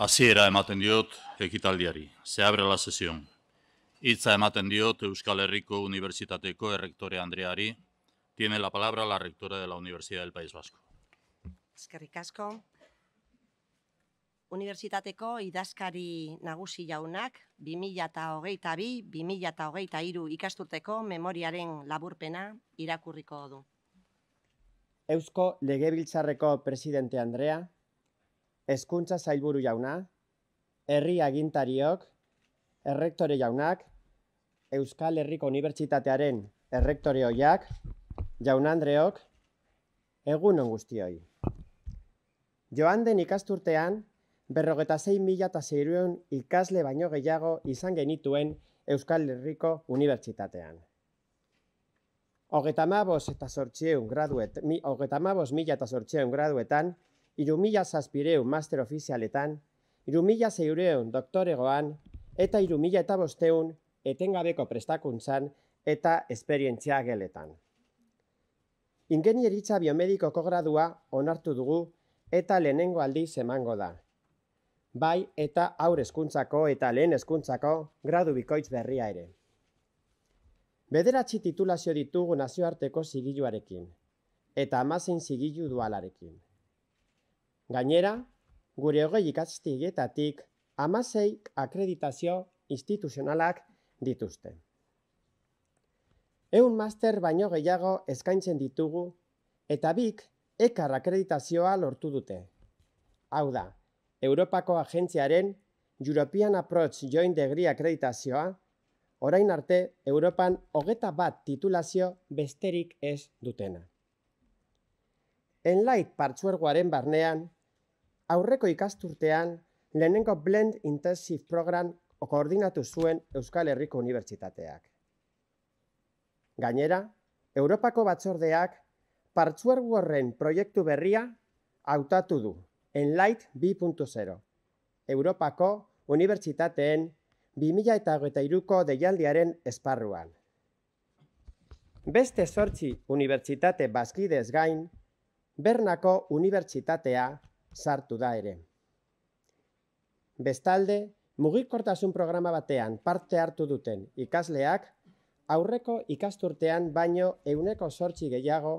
Aziera ematen diot ekitaldiari, zeabre la sesión. Itza ematen diot Euskal Herriko Unibertsitateko errektore Andreari, tiene la palabra la rectora de la Universidad del País Vasco. Eskerrik asko. Unibertsitateko idazkari nagusi jaunak, 2008-2008 ikasturteko memoriaren laburpena irakurriko du. Eusko legebiltzarreko presidente Andrea, Eskuntza zailburu jauna, herri agintariok, errektore jaunak, Euskal Herriko Unibertsitatearen errektore hoiak, jaun Andreok, egun onguzti Joan den ikasturtean, berrogeta 6.000 mila eta zeiruen ikasle baino gehiago izan genituen Euskal Herriko Unibertsitatean. mabos mila eta zortzeun graduetan, Irumila mila zazpireu master ofizialetan, Irumila zeureun doktoregoan, eta iru eta bosteun etengabeko prestakuntzan eta esperientzia geletan. Ingenieritza biomedikoko gradua onartu dugu eta lehenengo aldi emango da. Bai eta aur hezkuntzako eta lehen hezkuntzako gradu bikoitz berria ere. Bederatzi titulazio ditugu nazioarteko zigiluarekin eta amazin zigilu dualarekin. Gainera, gure hogei ikastigetatik amasei akreditazio instituzionalak dituzte. Eun master baino gehiago eskaintzen ditugu eta bik ekar akreditazioa lortu dute. Hau da, Europako Agentziaren European Approach Joint Degree akreditazioa, orain arte Europan hogeta bat titulazio besterik ez dutena. Enlight partzuergoaren barnean, aurreko ikasturtean lehenengo Blend Intensive Program koordinatu zuen Euskal Herriko Unibertsitateak. Gainera, Europako batzordeak partzuergorren proiektu berria hautatu du, Enlight 2.0, Europako Unibertsitateen 2008ko deialdiaren esparruan. Beste sortzi unibertsitate bazkidez gain, Bernako Unibertsitatea sartu da ere. Bestalde, mugikortasun programa batean parte hartu duten ikasleak, aurreko ikasturtean baino euneko sortxi gehiago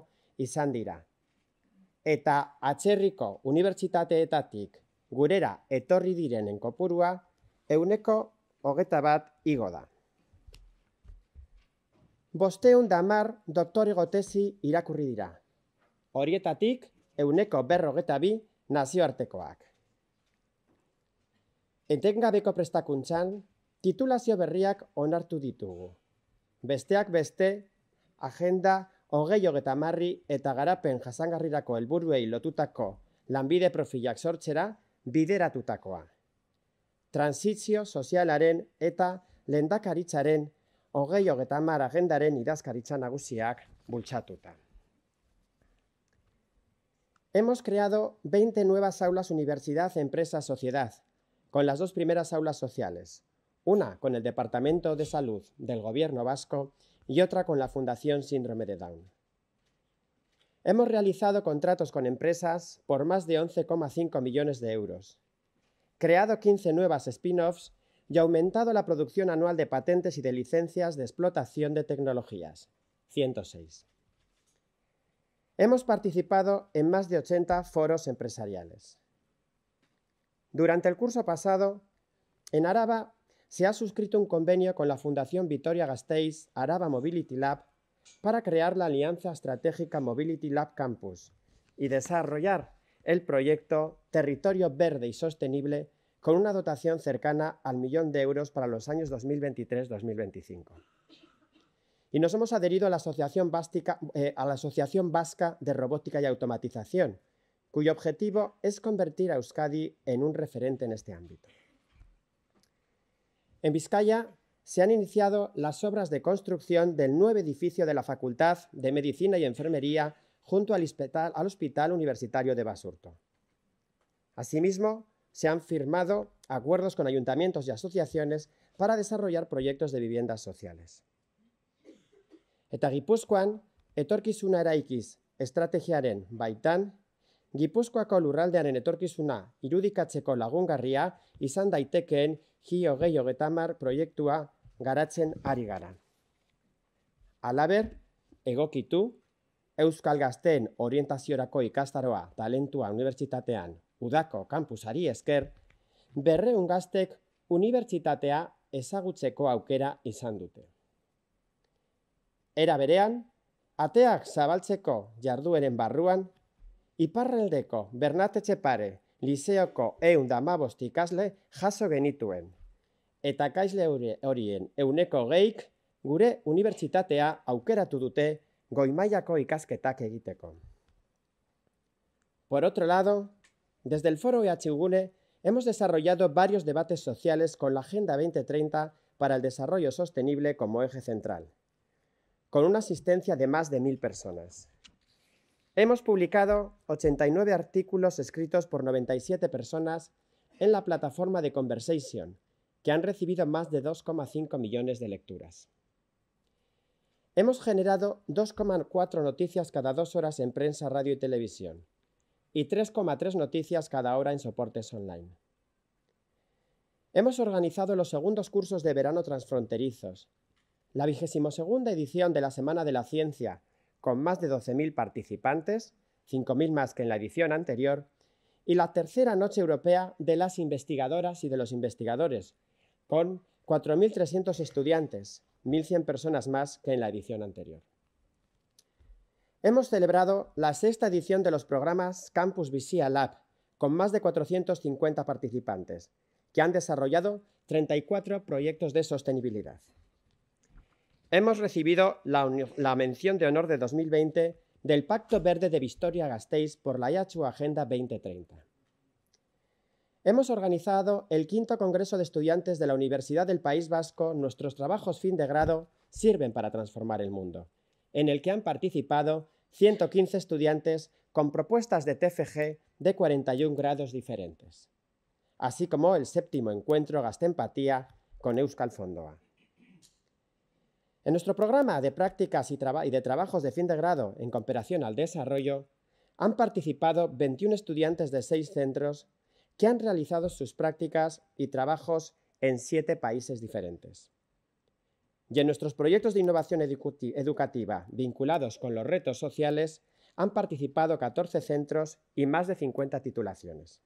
izan dira. Eta atzerriko unibertsitateetatik gurera etorri direnen kopurua, euneko hogeta bat igo da. Bosteun damar doktor gotezi irakurri dira. Horietatik, euneko berrogeta bi, nazioartekoak. Entengabeko prestakuntzan, titulazio berriak onartu ditugu. Besteak beste, agenda, hogei hogeta marri eta garapen jasangarrirako helburuei lotutako lanbide profilak sortzera bideratutakoa. Transizio sozialaren eta lendakaritzaren hogei hogeta mar agendaren idazkaritza nagusiak bultzatuta. Hemos creado 20 nuevas aulas Universidad, Empresa, Sociedad, con las dos primeras aulas sociales, una con el Departamento de Salud del Gobierno vasco y otra con la Fundación Síndrome de Down. Hemos realizado contratos con empresas por más de 11,5 millones de euros, creado 15 nuevas spin-offs y aumentado la producción anual de patentes y de licencias de explotación de tecnologías, 106. Hemos participado en más de 80 foros empresariales. Durante el curso pasado, en Araba se ha suscrito un convenio con la Fundación Vitoria Gasteiz Araba Mobility Lab para crear la Alianza Estratégica Mobility Lab Campus y desarrollar el proyecto Territorio Verde y Sostenible con una dotación cercana al millón de euros para los años 2023-2025. Y nos hemos adherido eh, a la Asociación, Vasca de Robótica y Automatización, cuyo objetivo es convertir a Euskadi en un referente en este ámbito. En Vizcaya se han iniciado las obras de construcción del nuevo edificio de la Facultad de Medicina y Enfermería junto al hospital Universitario de Basurto. Asimismo, se han firmado acuerdos con ayuntamientos y asociaciones para desarrollar proyectos de viviendas sociales. Eta Gipuzkoan, etorkizuna eraikiz estrategiaren baitan, Gipuzkoako lurraldearen etorkizuna irudikatzeko lagungarria izan daitekeen hi hogei proiektua garatzen ari gara. Alaber, egokitu, Euskal Gazten orientaziorako ikastaroa talentua unibertsitatean udako kampusari esker, berreun gaztek unibertsitatea ezagutzeko aukera izan dute. Era berean, ateak zabaltzeko jardueren barruan, iparraldeko bernatetxe pare liseoko eun damabost ikasle jaso genituen. Eta kaisle horien euneko geik gure unibertsitatea aukeratu dute goimaiako ikasketak egiteko. Por otro lado, desde el foro EHUGUNE hemos desarrollado varios debates sociales con la Agenda 2030 para el desarrollo sostenible como eje central. con una asistencia de más de mil personas. Hemos publicado 89 artículos escritos por 97 personas en la plataforma de Conversation, que han recibido más de 2,5 millones de lecturas. Hemos generado 2,4 noticias cada dos horas en prensa, radio y televisión, y 3,3 noticias cada hora en soportes online. Hemos organizado los segundos cursos de verano transfronterizos, la vigésimo segunda edición de la Semana de la Ciencia, con más de 12.000 participantes, 5.000 más que en la edición anterior, y la tercera Noche Europea de las Investigadoras y de los Investigadores, con 4.300 estudiantes, 1.100 personas más que en la edición anterior. Hemos celebrado la sexta edición de los programas Campus Visia Lab, con más de 450 participantes, que han desarrollado 34 proyectos de sostenibilidad hemos recibido la, mención de honor de 2020 del Pacto Verde de Victoria gasteiz por la IACHU Agenda 2030. Hemos organizado el quinto Congreso de Estudiantes de la Universidad del País Vasco Nuestros trabajos fin de grado sirven para transformar el mundo, en el que han participado 115 estudiantes con propuestas de TFG de 41 grados diferentes, así como el séptimo encuentro Gastempatía con Euskal Fondoa. En nuestro programa de prácticas y, de trabajos de fin de grado en cooperación al desarrollo, han participado 21 estudiantes de seis centros que han realizado sus prácticas y trabajos en siete países diferentes. Y en nuestros proyectos de innovación educativa vinculados con los retos sociales, han participado 14 centros y más de 50 titulaciones.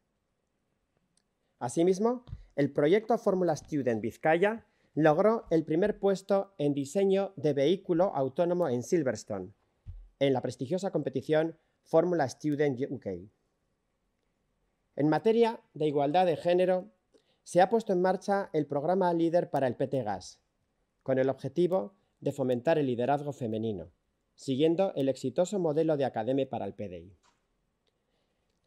Asimismo, el proyecto Fórmula Student Vizcaya logró el primer puesto en diseño de vehículo autónomo en Silverstone, en la prestigiosa competición Fórmula Student UK. En materia de igualdad de género, se ha puesto en marcha el programa líder para el PT con el objetivo de fomentar el liderazgo femenino, siguiendo el exitoso modelo de Academia para el PDI.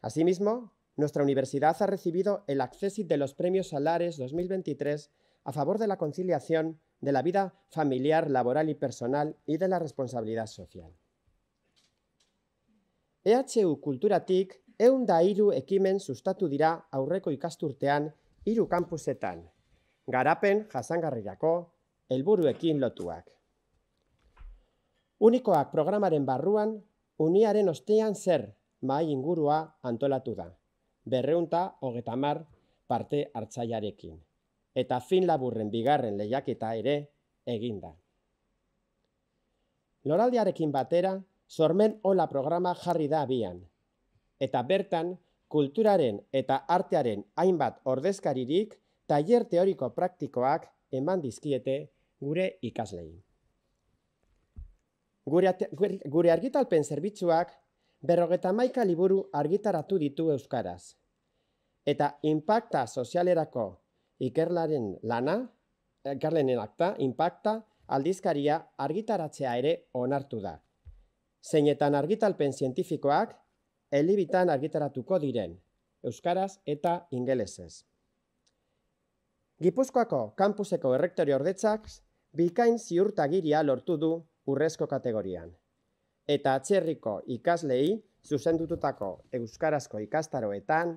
Asimismo, nuestra universidad ha recibido el accésit de los Premios Salares 2023 a favor de la conciliación de la vida familiar, laboral y personal y de la responsabilidad social. EHU Kulturatik eun da iru ekimen sustatu dira aurreko ikasturtean iru kampusetan, garapen jasangarrirako, helburuekin lotuak. Unikoak programaren barruan, uniaren ostean zer mai ingurua antolatu da, berreunta hogetamar parte hartzaiarekin eta fin laburren bigarren lehiaketa ere egin da. Loraldiarekin batera, sormen hola programa jarri da abian, eta bertan, kulturaren eta artearen hainbat ordezkaririk tailer teoriko praktikoak eman dizkiete gure ikaslein. Gure, gure argitalpen zerbitzuak berrogeta maika liburu argitaratu ditu euskaraz. Eta impacta sozialerako ikerlaren lana, ikerlenen akta, impacta, aldizkaria argitaratzea ere onartu da. Zeinetan argitalpen zientifikoak, helibitan argitaratuko diren, euskaraz eta ingelezez. Gipuzkoako kampuseko errektori ordetzak, bikain ziurtagiria lortu du urrezko kategorian. Eta atzerriko ikaslei, zuzendututako euskarazko ikastaroetan,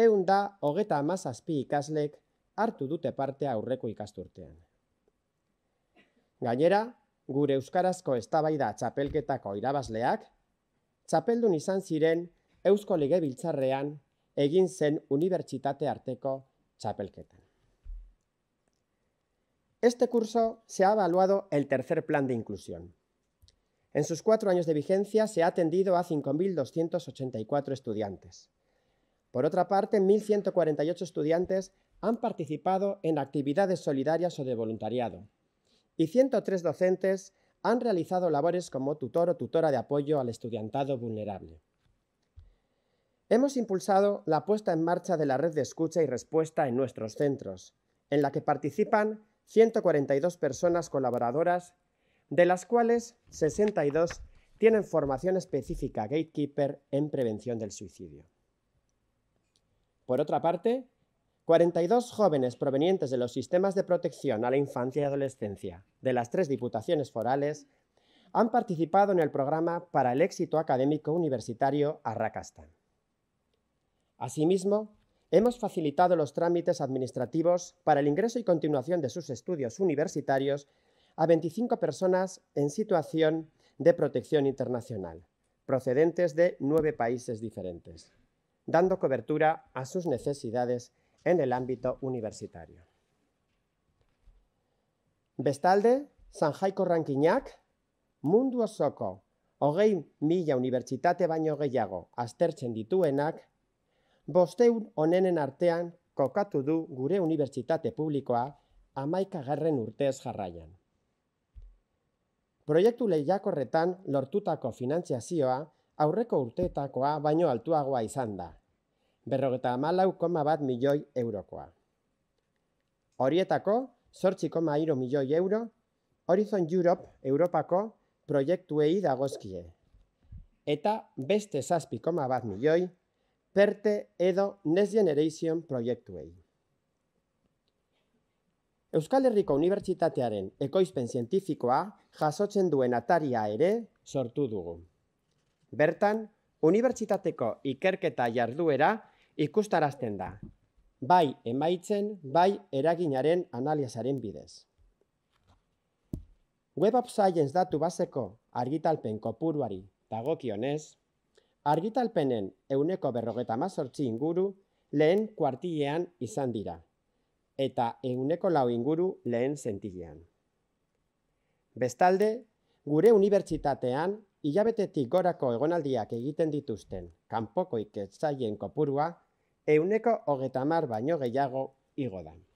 eunda hogeta amazazpi ikaslek hartu dute parte aurreko ikasturtean. Gainera, gure euskarazko eztabaida txapelketako irabazleak, txapeldun izan ziren Eusko Biltzarrean egin zen Universitate arteko txapelketan. Este curso se ha evaluado el tercer plan de inclusión. En sus cuatro años de vigencia se ha atendido a 5.284 estudiantes. Por otra parte, 1.148 estudiantes han participado en actividades solidarias o de voluntariado y 103 docentes han realizado labores como tutor o tutora de apoyo al estudiantado vulnerable. Hemos impulsado la puesta en marcha de la red de escucha y respuesta en nuestros centros, en la que participan 142 personas colaboradoras, de las cuales 62 tienen formación específica Gatekeeper en prevención del suicidio. Por otra parte, 42 jóvenes provenientes de los sistemas de protección a la infancia y adolescencia de las tres diputaciones forales han participado en el programa para el éxito académico universitario Arracastán. Asimismo, hemos facilitado los trámites administrativos para el ingreso y continuación de sus estudios universitarios a 25 personas en situación de protección internacional, procedentes de nueve países diferentes, dando cobertura a sus necesidades en el ámbito universitario. Bestalde, San Jaiko Rankinak, mundu osoko, hogei mila unibertsitate baino gehiago, aztertzen dituenak, bosteun onenen artean, kokatu du gure unibertsitate publikoa, amaika garren urtez jarraian. Proiektu lehiakorretan lortutako finantziazioa aurreko urteetakoa baino altuagoa izan da, berrogeta amalau koma bat milioi eurokoa. Horietako, sortzi koma milioi euro, Horizon Europe, Europako, proiektuei dagozkie. Eta beste zazpi bat milioi, perte edo Next Generation proiektuei. Euskal Herriko Unibertsitatearen ekoizpen zientifikoa jasotzen duen ataria ere sortu dugu. Bertan, Unibertsitateko ikerketa jarduera ikustarazten da, bai emaitzen, bai eraginaren analiazaren bidez. Web of Science datu baseko argitalpen kopuruari dagokionez, argitalpenen euneko berrogeta mazortzi inguru lehen kuartilean izan dira, eta euneko lau inguru lehen zentilean. Bestalde, gure unibertsitatean hilabetetik gorako egonaldiak egiten dituzten kanpoko iketzaien kopurua EUNECO, Ogetamar Baño Gehiago y Godán.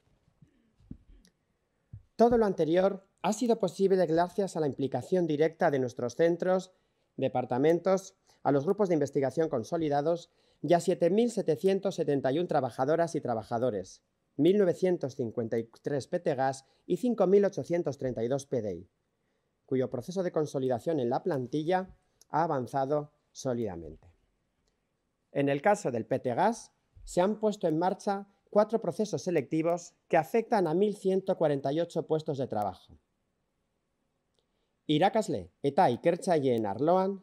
Todo lo anterior ha sido posible gracias a la implicación directa de nuestros centros, departamentos, a los grupos de investigación consolidados y a 7.771 trabajadoras y trabajadores, 1.953 PTGAS y 5.832 PDI, cuyo proceso de consolidación en la plantilla ha avanzado sólidamente. En el caso del PTGAS, se han puesto en marcha cuatro procesos selectivos que afectan a 1.148 puestos de trabajo. Irakasle eta ikertzaileen arloan,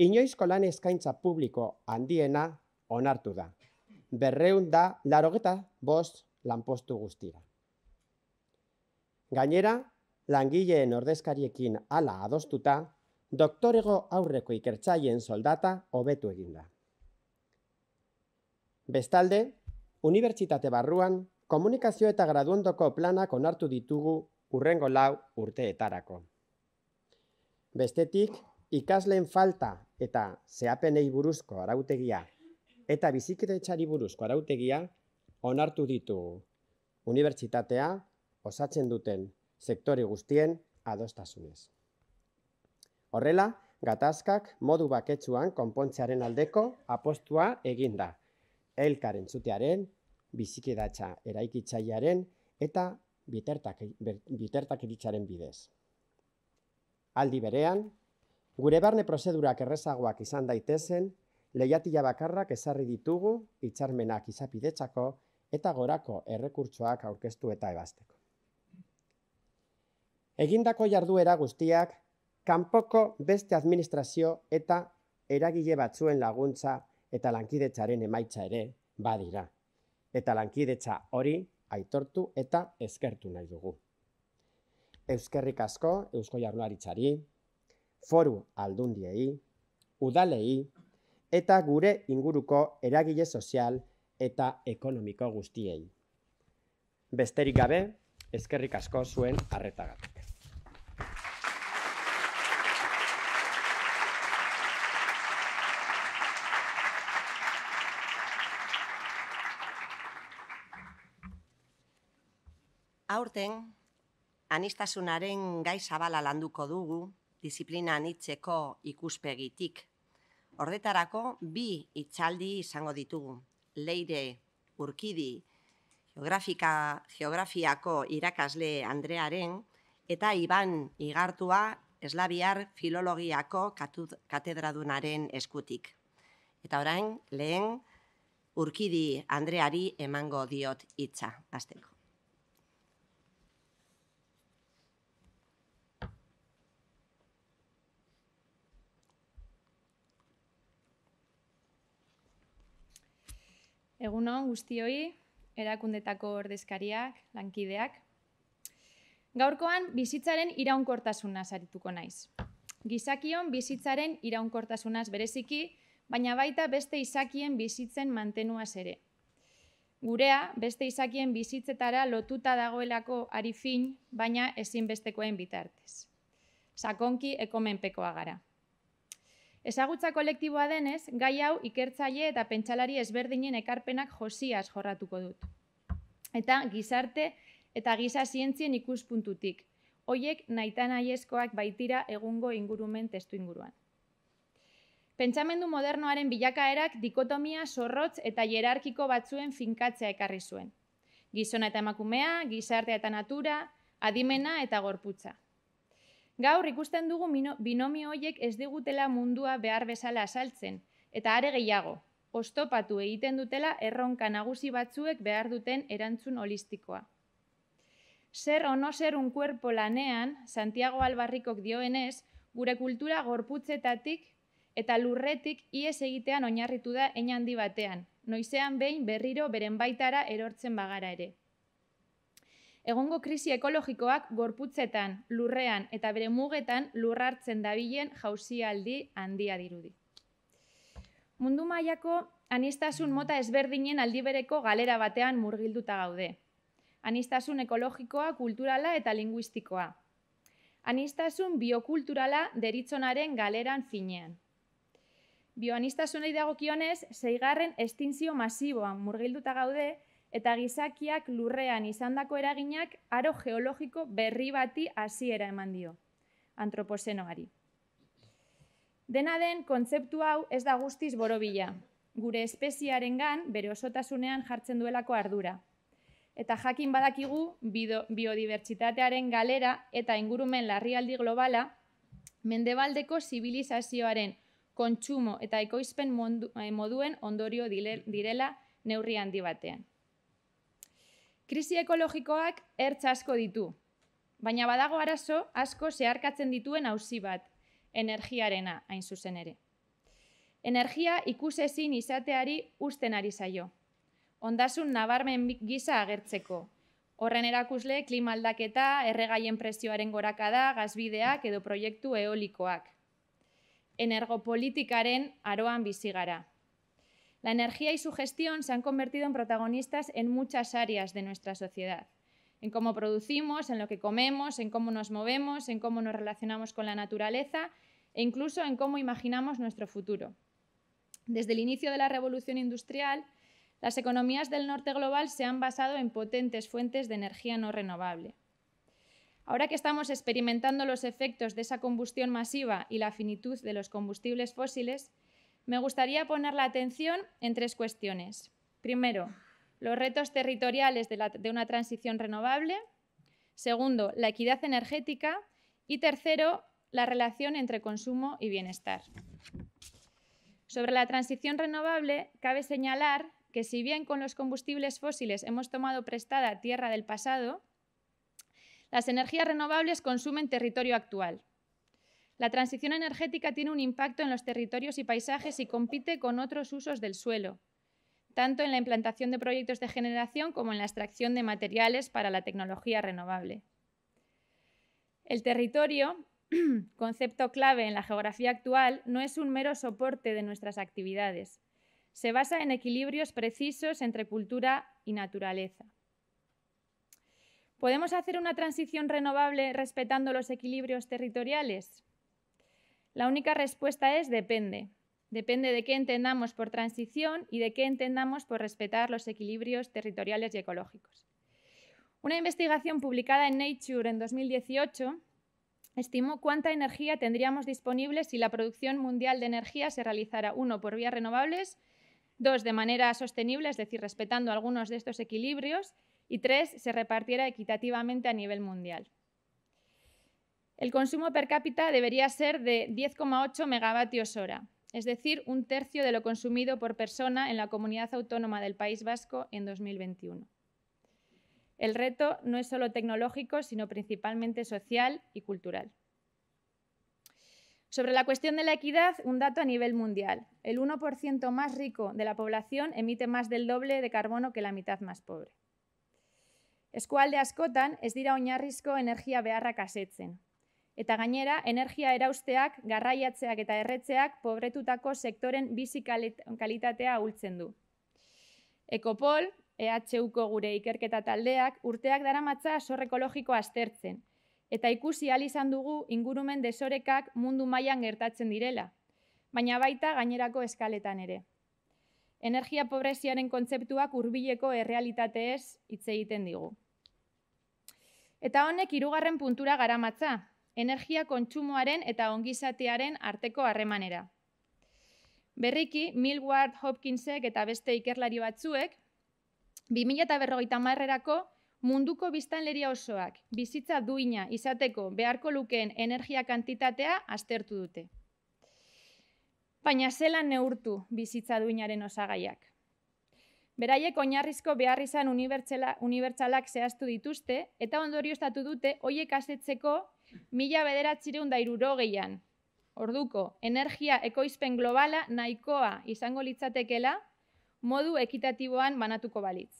inoizko lan eskaintza publiko handiena onartu da. Berreun da larogeta bost lanpostu guztira. Gainera, langileen ordezkariekin ala adostuta, doktorego aurreko ikertzaileen soldata hobetu eginda. da. Bestalde, unibertsitate barruan, komunikazio eta graduondoko planak onartu ditugu urrengo lau urteetarako. Bestetik, ikasleen falta eta zehapenei buruzko arautegia eta bizikretxari buruzko arautegia onartu ditugu unibertsitatea osatzen duten sektori guztien adostasunez. Horrela, gatazkak modu baketsuan konpontzearen aldeko apostua eginda elkar entzutearen, bizikidatza eraikitzailearen eta eritzaren bidez. Aldi berean, gure barne prozedurak errezagoak izan daitezen, lehiatila bakarrak ezarri ditugu itxarmenak izapidetzako eta gorako errekurtsoak aurkeztu eta ebazteko. Egindako jarduera guztiak, kanpoko beste administrazio eta eragile batzuen laguntza eta lankidetzaren emaitza ere badira. Eta lankidetza hori aitortu eta eskertu nahi dugu. Euskerrik asko Eusko Jaurlaritzari, foru aldundiei, udalei eta gure inguruko eragile sozial eta ekonomiko guztiei. Besterik gabe, eskerrik asko zuen arretagatik. aurten, anistasunaren gai zabala landuko dugu, disiplina anitzeko ikuspegitik. Horretarako, bi itxaldi izango ditugu. Leire Urkidi, geografika, geografiako irakasle Andrearen, eta Iban Igartua, eslabiar filologiako katedradunaren eskutik. Eta orain, lehen, Urkidi Andreari emango diot hitza. Azteko. Egunon guztioi, erakundetako ordezkariak, lankideak. Gaurkoan, bizitzaren iraunkortasunaz sarituko naiz. Gizakion bizitzaren iraunkortasunaz bereziki, baina baita beste izakien bizitzen mantenuaz ere. Gurea, beste izakien bizitzetara lotuta dagoelako ari fin, baina ezinbestekoen bitartez. Sakonki ekomenpekoa gara. Ezagutza kolektiboa denez, gai hau ikertzaile eta pentsalari ezberdinen ekarpenak josiaz jorratuko dut. Eta gizarte eta giza zientzien ikuspuntutik. Hoiek naita nahiezkoak baitira egungo ingurumen testu inguruan. Pentsamendu modernoaren bilakaerak dikotomia zorrotz eta jerarkiko batzuen finkatzea ekarri zuen. Gizona eta emakumea, gizartea eta natura, adimena eta gorputza. Gaur ikusten dugu binomio hoiek ez digutela mundua behar bezala saltzen, eta are gehiago, ostopatu egiten dutela erronka nagusi batzuek behar duten erantzun holistikoa. Zer ono zer un kuerpo lanean, Santiago Albarrikok dioenez, gure kultura gorputzetatik eta lurretik ies egitean oinarritu da enean batean, noizean behin berriro beren baitara erortzen bagara ere egongo krisi ekologikoak gorputzetan, lurrean eta bere mugetan lurrartzen dabilen jauzialdi handia dirudi. Mundu mailako anistasun mota ezberdinen bereko galera batean murgilduta gaude. Anistasun ekologikoa, kulturala eta linguistikoa. Anistasun biokulturala deritzonaren galeran finean. Bioanistasunei dagokionez, zeigarren estintzio masiboan murgilduta gaude, eta gizakiak lurrean izandako eraginak aro geologiko berri bati hasiera eman dio, antroposenoari. Dena den, kontzeptu hau ez da guztiz borobila, gure espeziaren gan bere osotasunean jartzen duelako ardura. Eta jakin badakigu, biodibertsitatearen galera eta ingurumen larrialdi globala, mendebaldeko zibilizazioaren kontsumo eta ekoizpen eh, moduen ondorio direla neurri handi batean. Krisi ekologikoak ertz asko ditu, baina badago arazo asko zeharkatzen dituen hausi bat, energiarena hain zuzen ere. Energia ikusezin izateari usten ari zaio. Ondasun nabarmen gisa agertzeko. Horren erakusle klima aldaketa, erregaien prezioaren gorakada, gazbideak edo proiektu eolikoak. Energopolitikaren aroan bizi gara. La energía y su gestión se han convertido en protagonistas en muchas áreas de nuestra sociedad, en cómo producimos, en lo que comemos, en cómo nos movemos, en cómo nos relacionamos con la naturaleza e incluso en cómo imaginamos nuestro futuro. Desde el inicio de la revolución industrial, las economías del norte global se han basado en potentes fuentes de energía no renovable. Ahora que estamos experimentando los efectos de esa combustión masiva y la finitud de los combustibles fósiles, me gustaría poner la atención en tres cuestiones. Primero, los retos territoriales de, una transición renovable. Segundo, la equidad energética. Y tercero, la relación entre consumo y bienestar. Sobre la transición renovable, cabe señalar que si bien con los combustibles fósiles hemos tomado prestada tierra del pasado, las energías renovables consumen territorio actual. La transición energética tiene un impacto en los territorios y paisajes y compite con otros usos del suelo, tanto en la implantación de proyectos de generación como en la extracción de materiales para la tecnología renovable. El territorio, concepto clave en la geografía actual, no es un mero soporte de nuestras actividades. Se basa en equilibrios precisos entre cultura y naturaleza. ¿Podemos hacer una transición renovable respetando los equilibrios territoriales? La única respuesta es depende. Depende de qué entendamos por transición y de qué entendamos por respetar los equilibrios territoriales y ecológicos. Una investigación publicada en Nature en 2018 estimó cuánta energía tendríamos disponible si la producción mundial de energía se realizara, uno, por vías renovables, dos, de manera sostenible, es decir, respetando algunos de estos equilibrios, y tres, se repartiera equitativamente a nivel mundial. El consumo per cápita debería ser de 10,8 megavatios hora, es decir, un tercio de lo consumido por persona en la comunidad autónoma del País Vasco en 2021. El reto no es solo tecnológico, sino principalmente social y cultural. Sobre la cuestión de la equidad, un dato a nivel mundial. El 1% más rico de la población emite más del doble de carbono que la mitad más pobre. Eskualde Ascotan es dira oinarrizko Energía bearra asetzen, eta gainera energia erausteak, garraiatzeak eta erretzeak pobretutako sektoren bizi kalitatea ahultzen du. Ekopol, EHUko gure ikerketa taldeak urteak daramatza sor ekologikoa aztertzen eta ikusi ahal izan dugu ingurumen desorekak mundu mailan gertatzen direla, baina baita gainerako eskaletan ere. Energia pobreziaren kontzeptuak hurbileko errealitateez hitz egiten digu. Eta honek hirugarren puntura garamatza, energia kontsumoaren eta ongizatearen arteko harremanera. Berriki, Milward Hopkinsek eta beste ikerlari batzuek, 2000 eta berrogeita marrerako munduko biztanleria osoak, bizitza duina izateko beharko lukeen energia kantitatea astertu dute. Baina zelan neurtu bizitza duinaren osagaiak. Beraiek oinarrizko behar izan unibertsalak zehaztu dituzte, eta ondorioztatu dute hoiek asetzeko mila bederatzireun da iruro Orduko, energia ekoizpen globala nahikoa izango litzatekela, modu ekitatiboan banatuko balitz.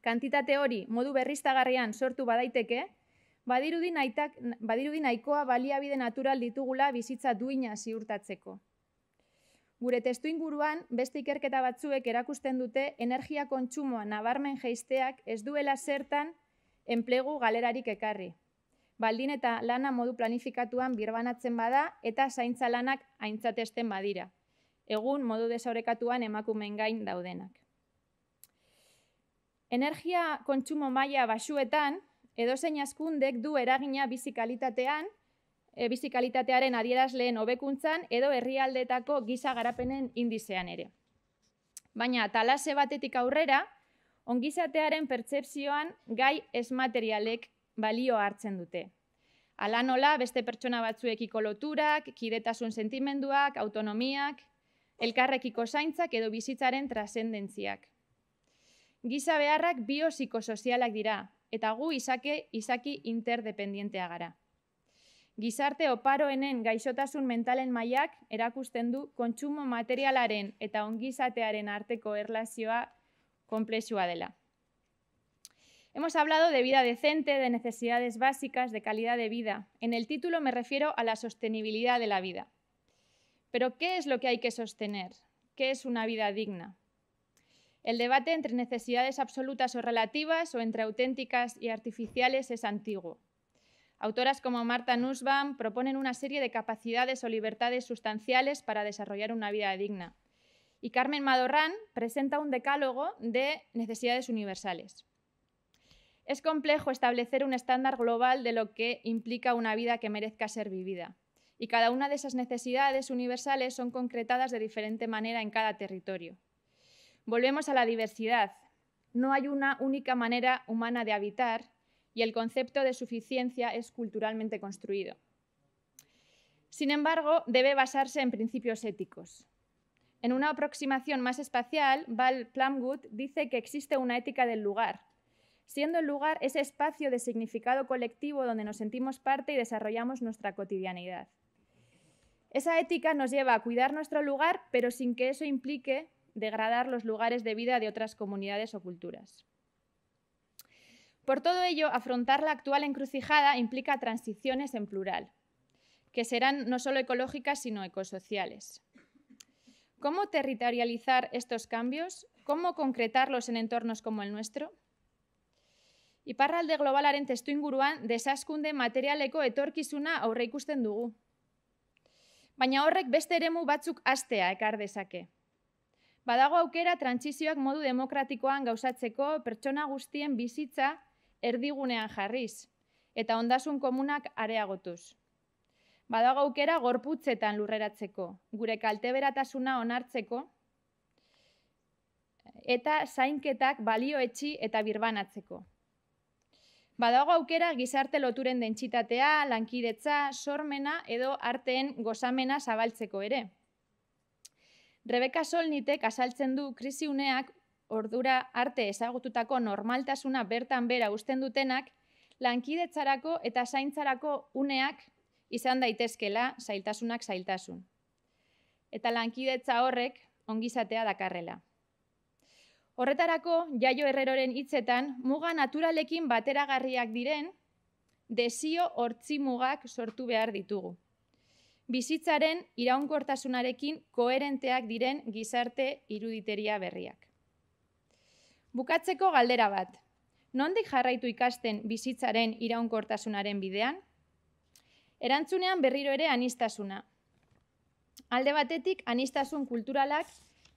Kantitate hori modu berriztagarrian sortu badaiteke, badirudi, nahikoa baliabide natural ditugula bizitza duina ziurtatzeko. Gure testu inguruan, beste ikerketa batzuek erakusten dute energia kontsumoa nabarmen jeisteak ez duela zertan enplegu galerarik ekarri baldin eta lana modu planifikatuan birbanatzen bada eta zaintza lanak aintzatesten badira. Egun modu desaurekatuan emakumen gain daudenak. Energia kontsumo maila basuetan, edozein askundek du eragina bizikalitatean, e, eh, bizikalitatearen adierazleen hobekuntzan edo herrialdetako giza garapenen indizean ere. Baina talase batetik aurrera, ongizatearen pertsepzioan gai esmaterialek balio hartzen dute. Ala nola, beste pertsona batzuek ikoloturak, kidetasun sentimenduak, autonomiak, elkarrekiko zaintzak edo bizitzaren trasendentziak. Giza beharrak biopsikosozialak dira, eta gu izake izaki interdependientea gara. Gizarte oparoenen gaixotasun mentalen mailak erakusten du kontsumo materialaren eta ongizatearen arteko erlazioa konplexua dela. Hemos hablado de vida decente, de necesidades básicas, de calidad de vida. En el título me refiero a la sostenibilidad de la vida. Pero, ¿qué es lo que hay que sostener? ¿Qué es una vida digna? El debate entre necesidades absolutas o relativas o entre auténticas y artificiales es antiguo. Autoras como Marta Nussbaum proponen una serie de capacidades o libertades sustanciales para desarrollar una vida digna. Y Carmen Madorrán presenta un decálogo de necesidades universales. Es complejo establecer un estándar global de lo que implica una vida que merezca ser vivida. Y cada una de esas necesidades universales son concretadas de diferente manera en cada territorio. Volvemos a la diversidad. No hay una única manera humana de habitar y el concepto de suficiencia es culturalmente construido. Sin embargo, debe basarse en principios éticos. En una aproximación más espacial, Val Plumwood dice que existe una ética del lugar, siendo el lugar ese espacio de significado colectivo donde nos sentimos parte y desarrollamos nuestra cotidianidad. Esa ética nos lleva a cuidar nuestro lugar, pero sin que eso implique degradar los lugares de vida de otras comunidades o culturas. Por todo ello, afrontar la actual encrucijada implica transiciones en plural, que serán no solo ecológicas, sino ecosociales. ¿Cómo territorializar estos cambios? ¿Cómo concretarlos en entornos como el nuestro? Iparralde globalaren testu inguruan desaskunde materialeko etorkizuna aurre ikusten dugu. Baina horrek beste eremu batzuk astea ekar dezake. Badago aukera trantzizioak modu demokratikoan gauzatzeko pertsona guztien bizitza erdigunean jarriz eta ondasun komunak areagotuz. Badago aukera gorputzetan lurreratzeko, gure kalteberatasuna onartzeko eta zainketak balioetxi eta birbanatzeko. Badago aukera gizarte loturen dentsitatea, lankidetza, sormena edo arteen gozamena zabaltzeko ere. Rebeka Solnitek azaltzen du krisi uneak ordura arte ezagututako normaltasuna bertan bera usten dutenak, lankidetzarako eta zaintzarako uneak izan daitezkela zailtasunak zailtasun. Eta lankidetza horrek ongizatea dakarrela. Horretarako, Jaio Herreroren hitzetan, muga naturalekin bateragarriak diren desio hortzi mugak sortu behar ditugu. Bizitzaren iraunkortasunarekin koherenteak diren gizarte iruditeria berriak. Bukatzeko galdera bat. Nondik jarraitu ikasten bizitzaren iraunkortasunaren bidean? Erantzunean berriro ere anistasuna. Alde batetik anistasun kulturalak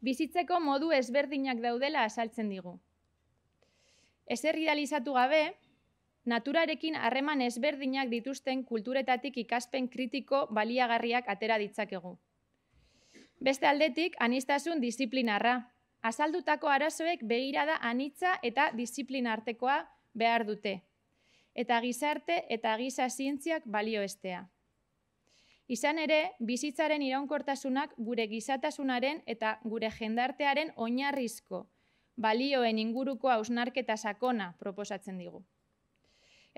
bizitzeko modu ezberdinak daudela asaltzen digu. Ezer idealizatu gabe, naturarekin harreman ezberdinak dituzten kulturetatik ikaspen kritiko baliagarriak atera ditzakegu. Beste aldetik, anistazun disiplinarra. Azaldutako arazoek begirada anitza eta disiplinartekoa behar dute. Eta gizarte eta gizazientziak balio estea. Izan ere, bizitzaren iraunkortasunak gure gizatasunaren eta gure jendartearen oinarrizko balioen inguruko hausnarketa sakona proposatzen digu.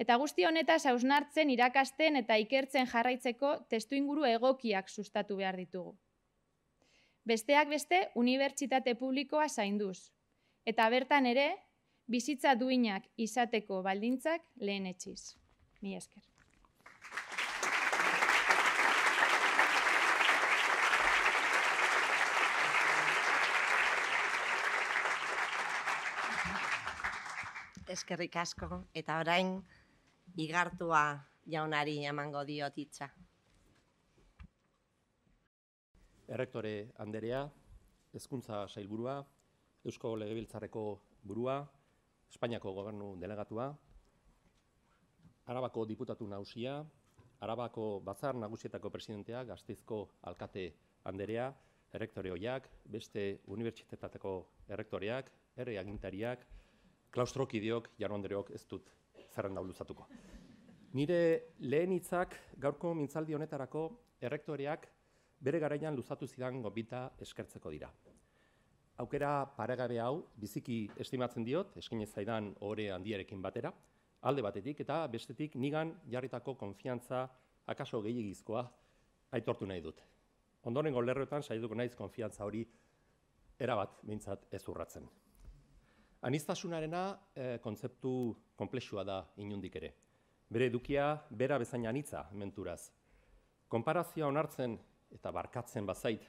Eta guzti honetaz hausnartzen, irakasten eta ikertzen jarraitzeko testu inguru egokiak sustatu behar ditugu. Besteak beste, unibertsitate publikoa zainduz. Eta bertan ere, bizitza duinak izateko baldintzak lehen etxiz. Mi esker. eskerrik asko, eta orain igartua jaunari emango diotitza. Errektore Anderea, Hezkuntza Sailburua, Eusko Legebiltzarreko Burua, Espainiako Gobernu Delegatua, Arabako Diputatu Nausia, Arabako Batzar Nagusietako Presidentea, Gaztizko Alkate Anderea, Errektore Oiak, beste Unibertsitetateko Errektoreak, Herri Agintariak, klaustrok diok, jaro andreok, ez dut zerren luzatuko. Nire lehen hitzak gaurko mintzaldi honetarako errektoreak bere garaian luzatu zidan gobita eskertzeko dira. Aukera paregabe hau biziki estimatzen diot, eskin zaidan ohore handiarekin batera, alde batetik eta bestetik nigan jarritako konfiantza akaso gehiagizkoa aitortu nahi dut. Ondoren lerroetan saiduko naiz konfiantza hori erabat mintzat ez urratzen. Anistasunarena e, eh, kontzeptu konplexua da inundik ere. Bere edukia, bera bezain anitza, menturaz. Konparazioa onartzen eta barkatzen bazait,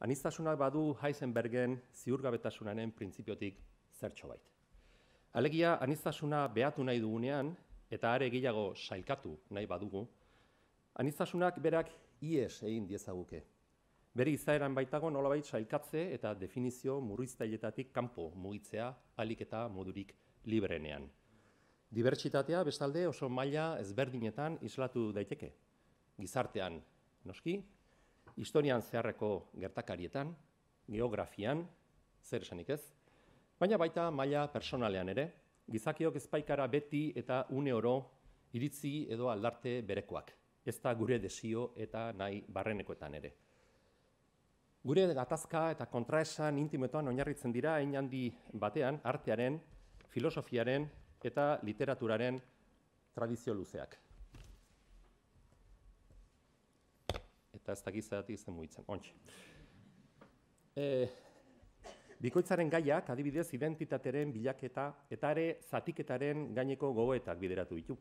anistasunak badu Heisenbergen ziurgabetasunaren printzipiotik zertxo bait. Alegia, anistasuna behatu nahi dugunean, eta are gehiago sailkatu nahi badugu, anistasunak berak ies egin diezaguke, Bere izaeran baitago nolabait sailkatze eta definizio murriztailetatik kanpo mugitzea alik eta modurik librenean. Dibertsitatea bestalde oso maila ezberdinetan islatu daiteke. Gizartean, noski, historian zeharreko gertakarietan, geografian, zer esanik ez, baina baita maila personalean ere, gizakiok ezpaikara beti eta une oro iritzi edo aldarte berekoak, ez da gure desio eta nahi barrenekoetan ere. Gure gatazka eta kontraesan intimetuan oinarritzen dira, hain handi batean, artearen, filosofiaren eta literaturaren tradizio luzeak. Eta ez dakizte dati izan ontsi. E, eh, bikoitzaren gaiak, adibidez, identitateren bilaketa eta ere zatiketaren gaineko gogoetak bideratu ditu.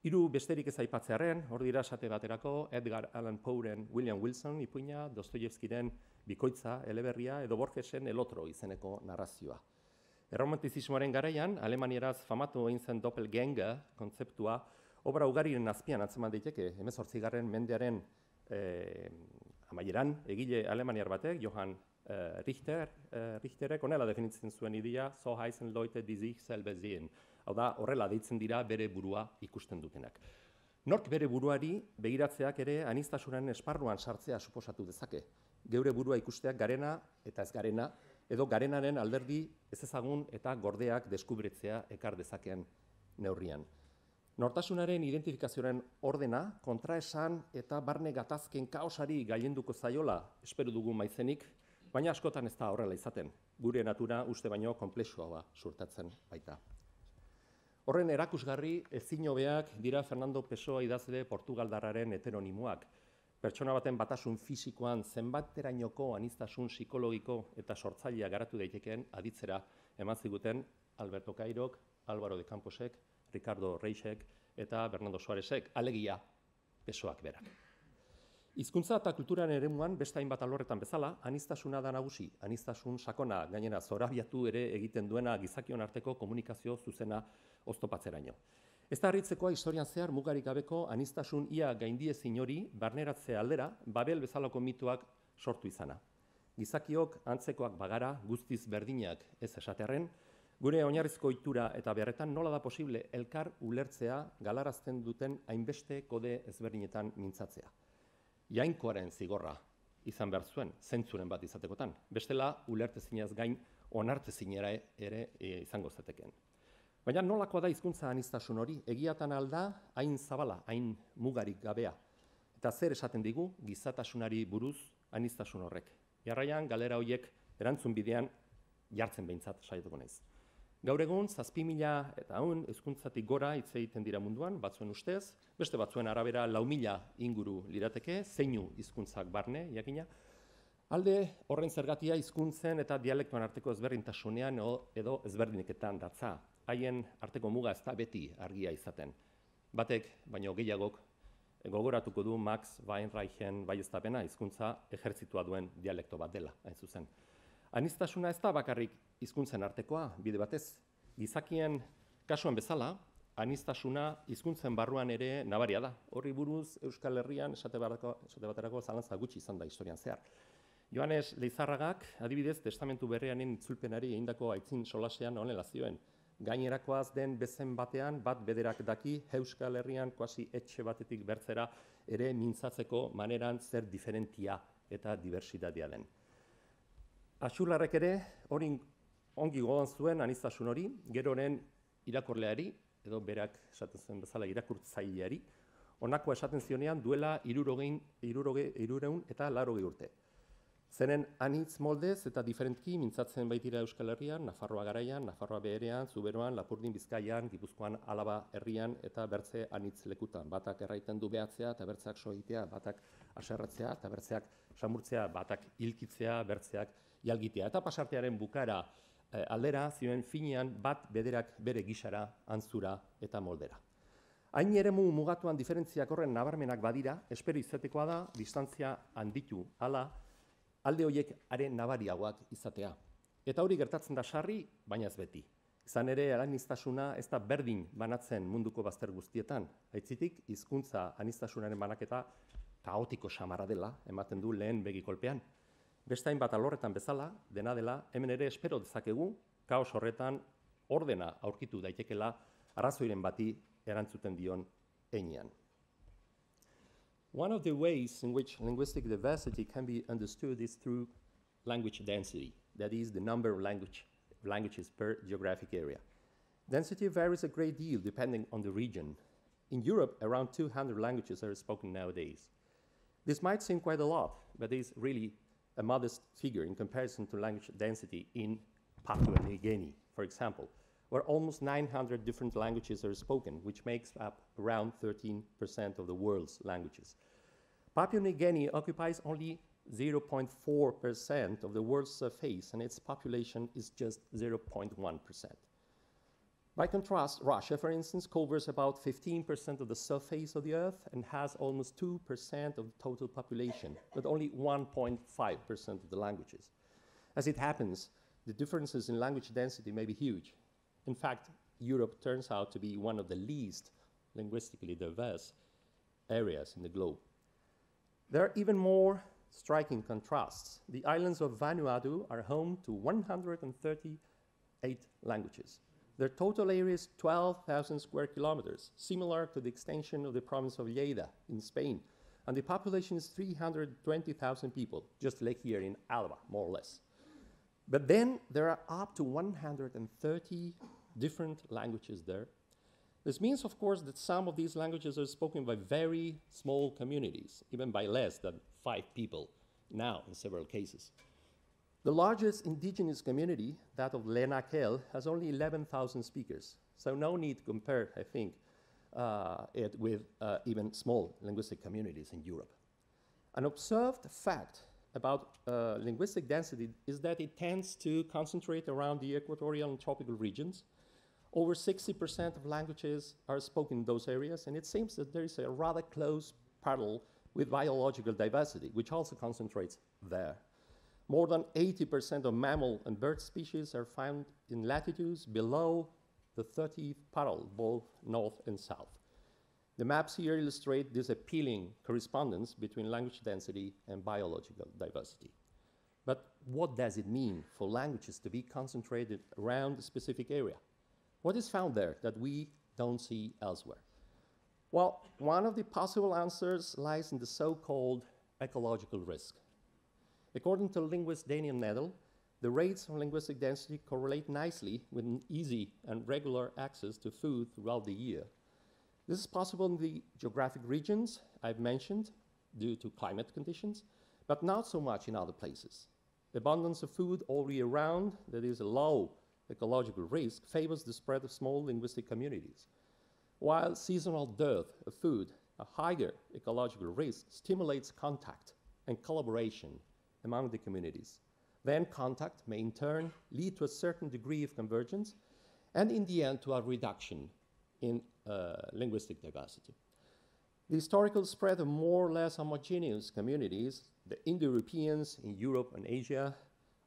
Hiru besterik ez aipatzearen, hor dira esate baterako Edgar Allan poe William Wilson ipuina, Dostoyevskiren bikoitza, eleberria, edo Borgesen elotro izeneko narrazioa. Erromantizismoaren garaian, alemanieraz famatu egin zen doppelganger kontzeptua, obra ugariren azpian atzeman diteke, emezortzigarren mendearen eh, amaieran, egile alemaniar batek, Johan eh, Richter, eh, Richterek, onela definitzen zuen idia, so heißen Leute, die sich selber sehen. Hau da, horrela deitzen dira bere burua ikusten dutenak. Nork bere buruari begiratzeak ere anistasunaren esparruan sartzea suposatu dezake. Geure burua ikusteak garena eta ez garena, edo garenaren alderdi ez ezagun eta gordeak deskubritzea ekar dezakean neurrian. Nortasunaren identifikazioaren ordena kontraesan eta barne gatazken kaosari gailenduko zaiola espero dugu maizenik, baina askotan ez da horrela izaten. Gure natura uste baino komplexua ba, surtatzen baita. Horren erakusgarri ezin hobeak dira Fernando Pessoa idazle Portugaldarraren heteronimoak. Pertsona baten batasun fisikoan zenbaterainoko anistasun psikologiko eta sortzailea garatu daitekeen aditzera eman ziguten Alberto Cairok, Álvaro de Camposek, Ricardo Reixek eta Bernardo Suárezek. Alegia, Pessoak berak. Hizkuntza eta kulturan eremuan beste hainbat alorretan bezala, anistasuna da nagusi, anistasun sakona gainera zorabiatu ere egiten duena gizakion arteko komunikazio zuzena oztopatzeraino. Ez da harritzekoa historian zehar mugarik gabeko anistasun ia gaindiez inori barneratze aldera babel bezalako mituak sortu izana. Gizakiok antzekoak bagara guztiz berdinak ez esaterren, gure oinarrizko itura eta berretan nola da posible elkar ulertzea galarazten duten hainbeste kode ezberdinetan mintzatzea jainkoaren zigorra izan behar zuen, zentzuren bat izatekotan. Bestela, ulertezinaz gain onartezinera ere e, izango zateken. Baina nolakoa da hizkuntza anistasun hori, egiatan alda hain zabala, hain mugarik gabea. Eta zer esaten digu gizatasunari buruz anistasun horrek. Jarraian galera horiek erantzun bidean jartzen behintzat saietuko naiz. Gaur egun, zazpi mila eta hon, ezkuntzatik gora hitz egiten dira munduan, batzuen ustez, beste batzuen arabera lau mila inguru lirateke, zeinu hizkuntzak barne, jakina. Alde horren zergatia hizkuntzen eta dialektuan arteko ezberdintasunean edo ezberdineketan datza. Haien arteko muga ez da beti argia izaten. Batek, baino gehiagok, gogoratuko du Max Weinreichen bai ez da hizkuntza ejertzitua duen dialekto bat dela, hain zuzen. Anistasuna ez da bakarrik hizkuntzen artekoa, bide batez. Gizakien kasuan bezala, anistasuna hizkuntzen barruan ere nabaria da. Horri buruz Euskal Herrian esate baterako, esate baterako zalantza gutxi izan da historian zehar. Joanes Leizarragak, adibidez, testamentu berreanen itzulpenari eindako aitzin solasean onelazioen. zioen. Gainerakoaz den bezen batean, bat bederak daki, Euskal Herrian koasi etxe batetik bertzera ere mintzatzeko maneran zer diferentia eta diversitatea den. Asurlarrek ere hori ongi gogan zuen anistasun hori, gero honen irakorleari, edo berak esaten zuen bezala irakurtzaileari, honako esaten zionean duela irurogein, iruroge, irureun eta laro urte. Zenen anitz moldez eta diferentki mintzatzen baitira Euskal Herrian, Nafarroa garaian, Nafarroa beherean, Zuberoan, Lapurdin, Bizkaian, Gipuzkoan, Alaba, Herrian eta bertze anitz lekutan. Batak erraiten du behatzea eta bertzeak soitea, batak aserratzea eta bertzeak samurtzea, batak hilkitzea, bertzeak jalgitea. Eta pasartearen bukara eh, aldera zioen finean bat bederak bere gisara, antzura eta moldera. Hain ere mu mugatuan diferentziak horren nabarmenak badira, espero izatekoa da, distantzia handitu, ala, alde hoiek are nabariagoak izatea. Eta hori gertatzen da sarri, baina ez beti. Izan ere, alainiztasuna ez da berdin banatzen munduko bazter guztietan. Aitzitik, hizkuntza anistasunaren banaketa kaotiko samara dela, ematen du lehen begikolpean. kolpean. alorretan bezala, dena dela, hemen ere espero dezakegu, kaos horretan ordena aurkitu daitekela arrazoiren bati erantzuten dion One of the ways in which linguistic diversity can be understood is through language density, that is, the number of language, languages per geographic area. Density varies a great deal depending on the region. In Europe, around 200 languages are spoken nowadays. This might seem quite a lot, but it's really a modest figure in comparison to language density in Papua New Guinea, for example, where almost 900 different languages are spoken, which makes up around 13% of the world's languages. Papua New Guinea occupies only 0.4% of the world's surface, and its population is just 0.1%. By contrast, Russia, for instance, covers about 15% of the surface of the Earth and has almost 2% of the total population, but only 1.5% of the languages. As it happens, the differences in language density may be huge. In fact, Europe turns out to be one of the least linguistically diverse areas in the globe. There are even more striking contrasts. The islands of Vanuatu are home to 138 languages. Their total area is 12,000 square kilometers, similar to the extension of the province of Lleida in Spain. And the population is 320,000 people, just like here in Alba, more or less. But then there are up to 130 different languages there. This means, of course, that some of these languages are spoken by very small communities, even by less than five people now in several cases. The largest indigenous community, that of Lenakel, has only 11,000 speakers. So no need to compare, I think, uh, it with uh, even small linguistic communities in Europe. An observed fact about uh, linguistic density is that it tends to concentrate around the equatorial and tropical regions. Over 60% of languages are spoken in those areas, and it seems that there is a rather close parallel with biological diversity, which also concentrates there. More than 80% of mammal and bird species are found in latitudes below the 30th parallel, both north and south. The maps here illustrate this appealing correspondence between language density and biological diversity. But what does it mean for languages to be concentrated around a specific area? What is found there that we don't see elsewhere? Well, one of the possible answers lies in the so-called ecological risk, According to linguist Daniel Nettle, the rates of linguistic density correlate nicely with an easy and regular access to food throughout the year. This is possible in the geographic regions I've mentioned due to climate conditions, but not so much in other places. Abundance of food all year round, that is a low ecological risk, favors the spread of small linguistic communities, while seasonal dearth of food, a higher ecological risk, stimulates contact and collaboration among the communities. Then contact may in turn lead to a certain degree of convergence and in the end to a reduction in uh, linguistic diversity. The historical spread of more or less homogeneous communities, the Indo-Europeans in Europe and Asia,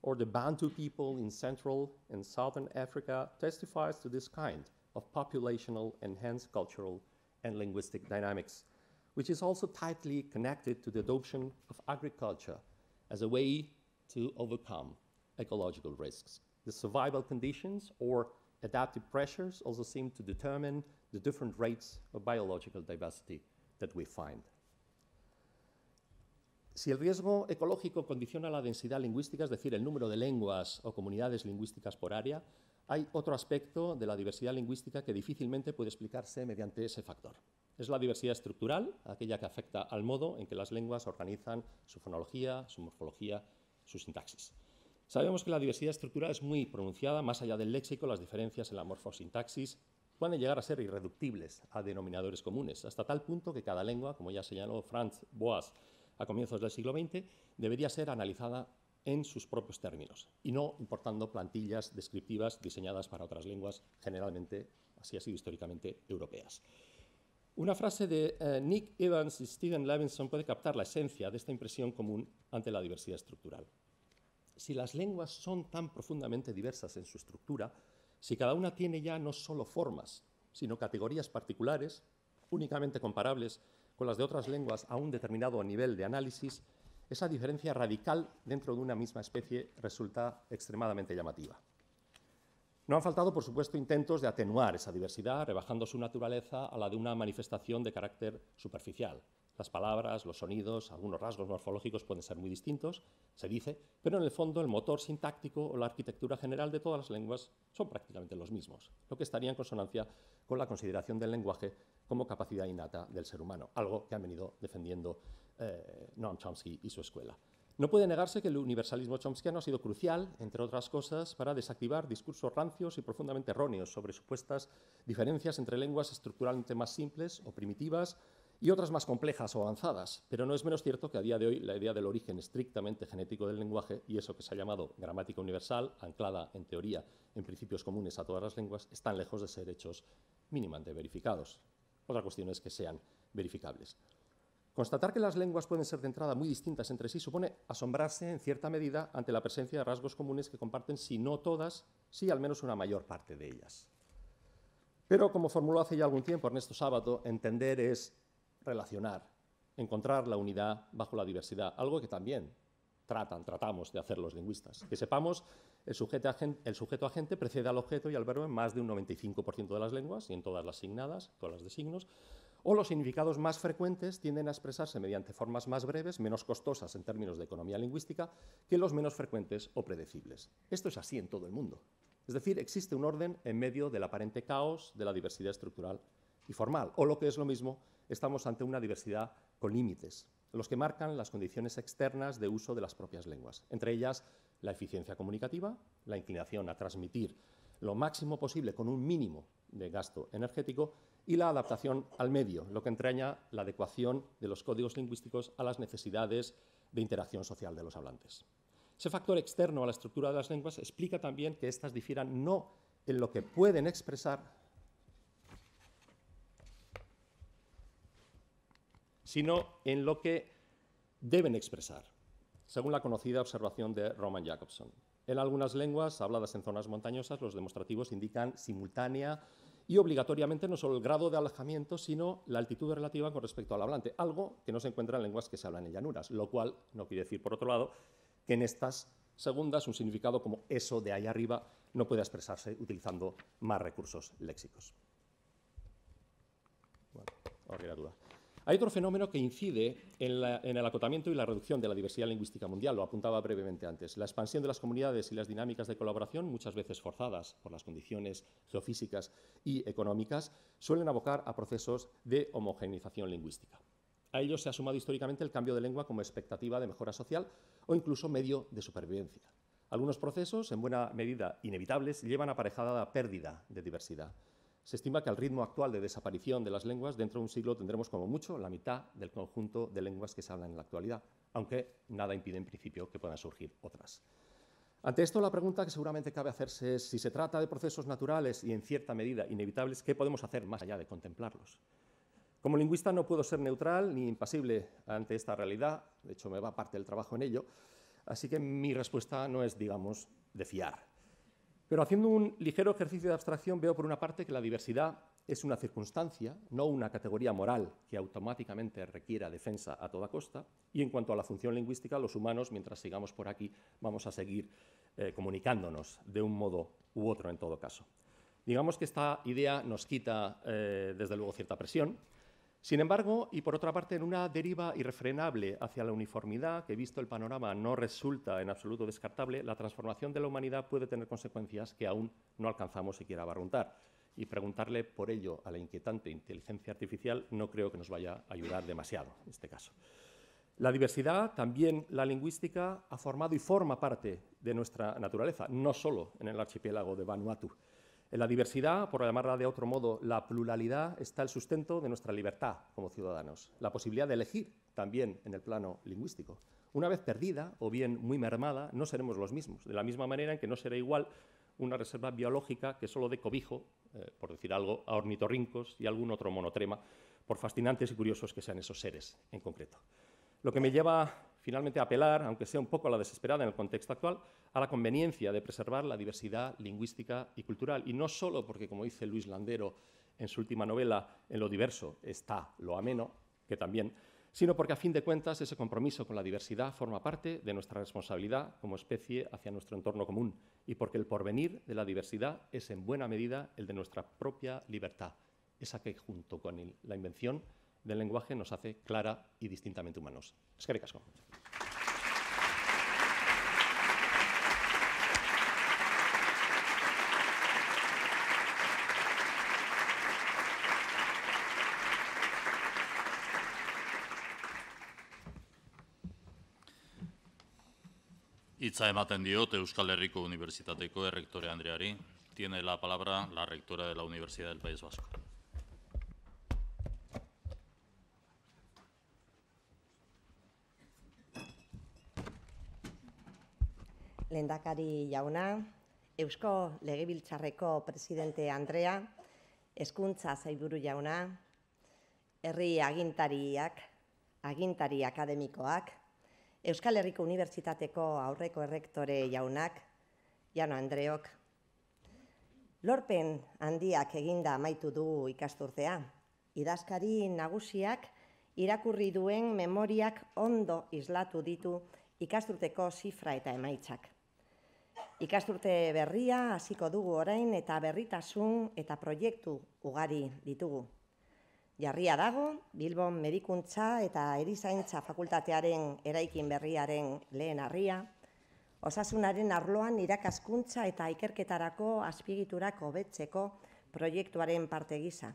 or the Bantu people in Central and Southern Africa testifies to this kind of populational and hence cultural and linguistic dynamics, which is also tightly connected to the adoption of agriculture as a way to overcome ecological risks. The survival conditions or adaptive pressures also seem to determine the different rates of biological diversity that we find. Si el riesgo ecológico condiciona la densidad lingüística, es decir, el número de lenguas o comunidades lingüísticas por área, hay otro aspecto de la diversidad lingüística que difícilmente puede explicarse mediante ese factor. Es la diversidad estructural, aquella que afecta al modo en que las lenguas organizan su fonología, su morfología, su sintaxis. Sabemos que la diversidad estructural es muy pronunciada, más allá del léxico, las diferencias en la morfosintaxis pueden llegar a ser irreductibles a denominadores comunes, hasta tal punto que cada lengua, como ya señaló Franz Boas a comienzos del siglo XX, debería ser analizada en sus propios términos y no importando plantillas descriptivas diseñadas para otras lenguas, generalmente, así ha sido históricamente, europeas. Una frase de eh, Nick Evans y Steven Levinson puede captar la esencia de esta impresión común ante la diversidad estructural. Si las lenguas son tan profundamente diversas en su estructura, si cada una tiene ya no solo formas, sino categorías particulares, únicamente comparables con las de otras lenguas a un determinado nivel de análisis, esa diferencia radical dentro de una misma especie resulta extremadamente llamativa. No han faltado, por supuesto, intentos de atenuar esa diversidad, rebajando su naturaleza a la de una manifestación de carácter superficial. Las palabras, los sonidos, algunos rasgos morfológicos pueden ser muy distintos, se dice, pero en el fondo el motor sintáctico o la arquitectura general de todas las lenguas son prácticamente los mismos, lo que estaría en consonancia con la consideración del lenguaje como capacidad innata del ser humano, algo que han venido defendiendo eh, Noam Chomsky y su escuela. No puede negarse que el universalismo chomskiano ha sido crucial, entre otras cosas, para desactivar discursos rancios y profundamente erróneos sobre supuestas diferencias entre lenguas estructuralmente más simples o primitivas y otras más complejas o avanzadas, pero no es menos cierto que a día de hoy la idea del origen estrictamente genético del lenguaje y eso que se ha llamado gramática universal, anclada en teoría en principios comunes a todas las lenguas, están lejos de ser hechos mínimamente verificados. Otra cuestión es que sean verificables. Constatar que las lenguas pueden ser de entrada muy distintas entre sí supone asombrarse en cierta medida ante la presencia de rasgos comunes que comparten, si no todas, sí al menos una mayor parte de ellas. Pero como formuló hace ya algún tiempo Ernesto Sábato, entender es relacionar, encontrar la unidad bajo la diversidad, algo que también tratan, tratamos de hacer los lingüistas. Que sepamos, el sujeto, agente, el sujeto agente precede al objeto y al verbo en más de un 95% de las lenguas y en todas las asignadas, todas las de signos, o los significados más frecuentes tienden a expresarse mediante formas más breves, menos costosas en términos de economía lingüística, que los menos frecuentes o predecibles. Esto es así en todo el mundo. Es decir, existe un orden en medio del aparente caos de la diversidad estructural y formal, o lo que es lo mismo, estamos ante una diversidad con límites, los que marcan las condiciones externas de uso de las propias lenguas, entre ellas la eficiencia comunicativa, la inclinación a transmitir lo máximo posible con un mínimo de gasto energético y la adaptación al medio, lo que entraña la adecuación de los códigos lingüísticos a las necesidades de interacción social de los hablantes. Ese factor externo a la estructura de las lenguas explica también que éstas difieran no en lo que pueden expresar, sino en lo que deben expresar, según la conocida observación de Roman Jacobson. En algunas lenguas habladas en zonas montañosas, los demostrativos indican simultánea y obligatoriamente no solo el grado de alejamiento, sino la altitud relativa con respecto al hablante, algo que no se encuentra en lenguas que se hablan en llanuras, lo cual no quiere decir, por otro lado, que en estas segundas un significado como eso de ahí arriba no pueda expresarse utilizando más recursos léxicos. Bueno, ahora duda. Hay otro fenómeno que incide en, el acotamiento y la reducción de la diversidad lingüística mundial, lo apuntaba brevemente antes, la expansión de las comunidades y las dinámicas de colaboración, muchas veces forzadas por las condiciones geofísicas y económicas, suelen abocar a procesos de homogeneización lingüística. A ello se ha sumado históricamente el cambio de lengua como expectativa de mejora social o incluso medio de supervivencia. Algunos procesos, en buena medida inevitables, llevan aparejada la pérdida de diversidad. Se estima que al ritmo actual de desaparición de las lenguas, dentro de un siglo tendremos como mucho la mitad del conjunto de lenguas que se hablan en la actualidad, aunque nada impide en principio que puedan surgir otras. Ante esto, la pregunta que seguramente cabe hacerse es si se trata de procesos naturales y en cierta medida inevitables, ¿qué podemos hacer más allá de contemplarlos? Como lingüista no puedo ser neutral ni impasible ante esta realidad, de hecho me va parte del trabajo en ello, así que mi respuesta no es, digamos, de fiar. Pero haciendo un ligero ejercicio de abstracción veo por una parte que la diversidad es una circunstancia, no una categoría moral que automáticamente requiera defensa a toda costa, y en cuanto a la función lingüística, los humanos, mientras sigamos por aquí, vamos a seguir eh, comunicándonos de un modo u otro en todo caso. Digamos que esta idea nos quita, eh, desde luego, cierta presión, sin embargo, y por otra parte, en una deriva irrefrenable hacia la uniformidad, que visto el panorama no resulta en absoluto descartable, la transformación de la humanidad puede tener consecuencias que aún no alcanzamos siquiera a barruntar. Y preguntarle por ello a la inquietante inteligencia artificial no creo que nos vaya a ayudar demasiado en este caso. La diversidad, también la lingüística, ha formado y forma parte de nuestra naturaleza, no solo en el archipiélago de Vanuatu la diversidad, por llamarla de otro modo, la pluralidad, está el sustento de nuestra libertad como ciudadanos, la posibilidad de elegir también en el plano lingüístico. Una vez perdida o bien muy mermada, no seremos los mismos, de la misma manera en que no será igual una reserva biológica que solo de cobijo, eh, por decir algo, a ornitorrincos y algún otro monotrema, por fascinantes y curiosos que sean esos seres en concreto. Lo que me lleva finalmente apelar, aunque sea un poco a la desesperada en el contexto actual, a la conveniencia de preservar la diversidad lingüística y cultural. Y no solo porque, como dice Luis Landero en su última novela, en lo diverso está lo ameno, que también, sino porque a fin de cuentas ese compromiso con la diversidad forma parte de nuestra responsabilidad como especie hacia nuestro entorno común y porque el porvenir de la diversidad es en buena medida el de nuestra propia libertad, esa que junto con la invención del lenguaje nos hace clara y distintamente humanos. Es que casco. Itza ematen diot Euskal Herriko Unibertsitateko errektore Andreari. Tiene la palabra la rectora de la Universidad del País Vasco. lehendakari jauna, Eusko Legebiltzarreko presidente Andrea, Hezkuntza Zaiburu jauna, Herri Agintariak, Agintari Akademikoak, Euskal Herriko Unibertsitateko aurreko errektore jaunak, Jano Andreok, lorpen handiak eginda amaitu du ikasturtea. Idazkari nagusiak irakurri duen memoriak ondo islatu ditu ikasturteko zifra eta emaitzak. Ikasturte berria hasiko dugu orain eta berritasun eta proiektu ugari ditugu. Jarria dago, Bilbon medikuntza eta erizaintza fakultatearen eraikin berriaren lehen harria, osasunaren arloan irakaskuntza eta ikerketarako azpigiturak hobetzeko proiektuaren parte gisa.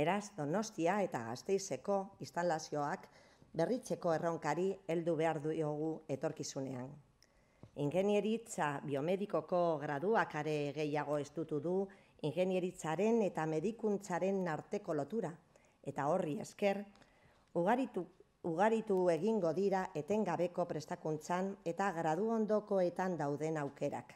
Beraz, Donostia eta gazteizeko instalazioak berritzeko erronkari heldu behar duogu etorkizunean. Ingenieritza biomedikoko graduak are gehiago estutu du ingenieritzaren eta medikuntzaren arteko lotura. Eta horri esker, ugaritu, ugaritu egingo dira etengabeko prestakuntzan eta gradu ondokoetan dauden aukerak.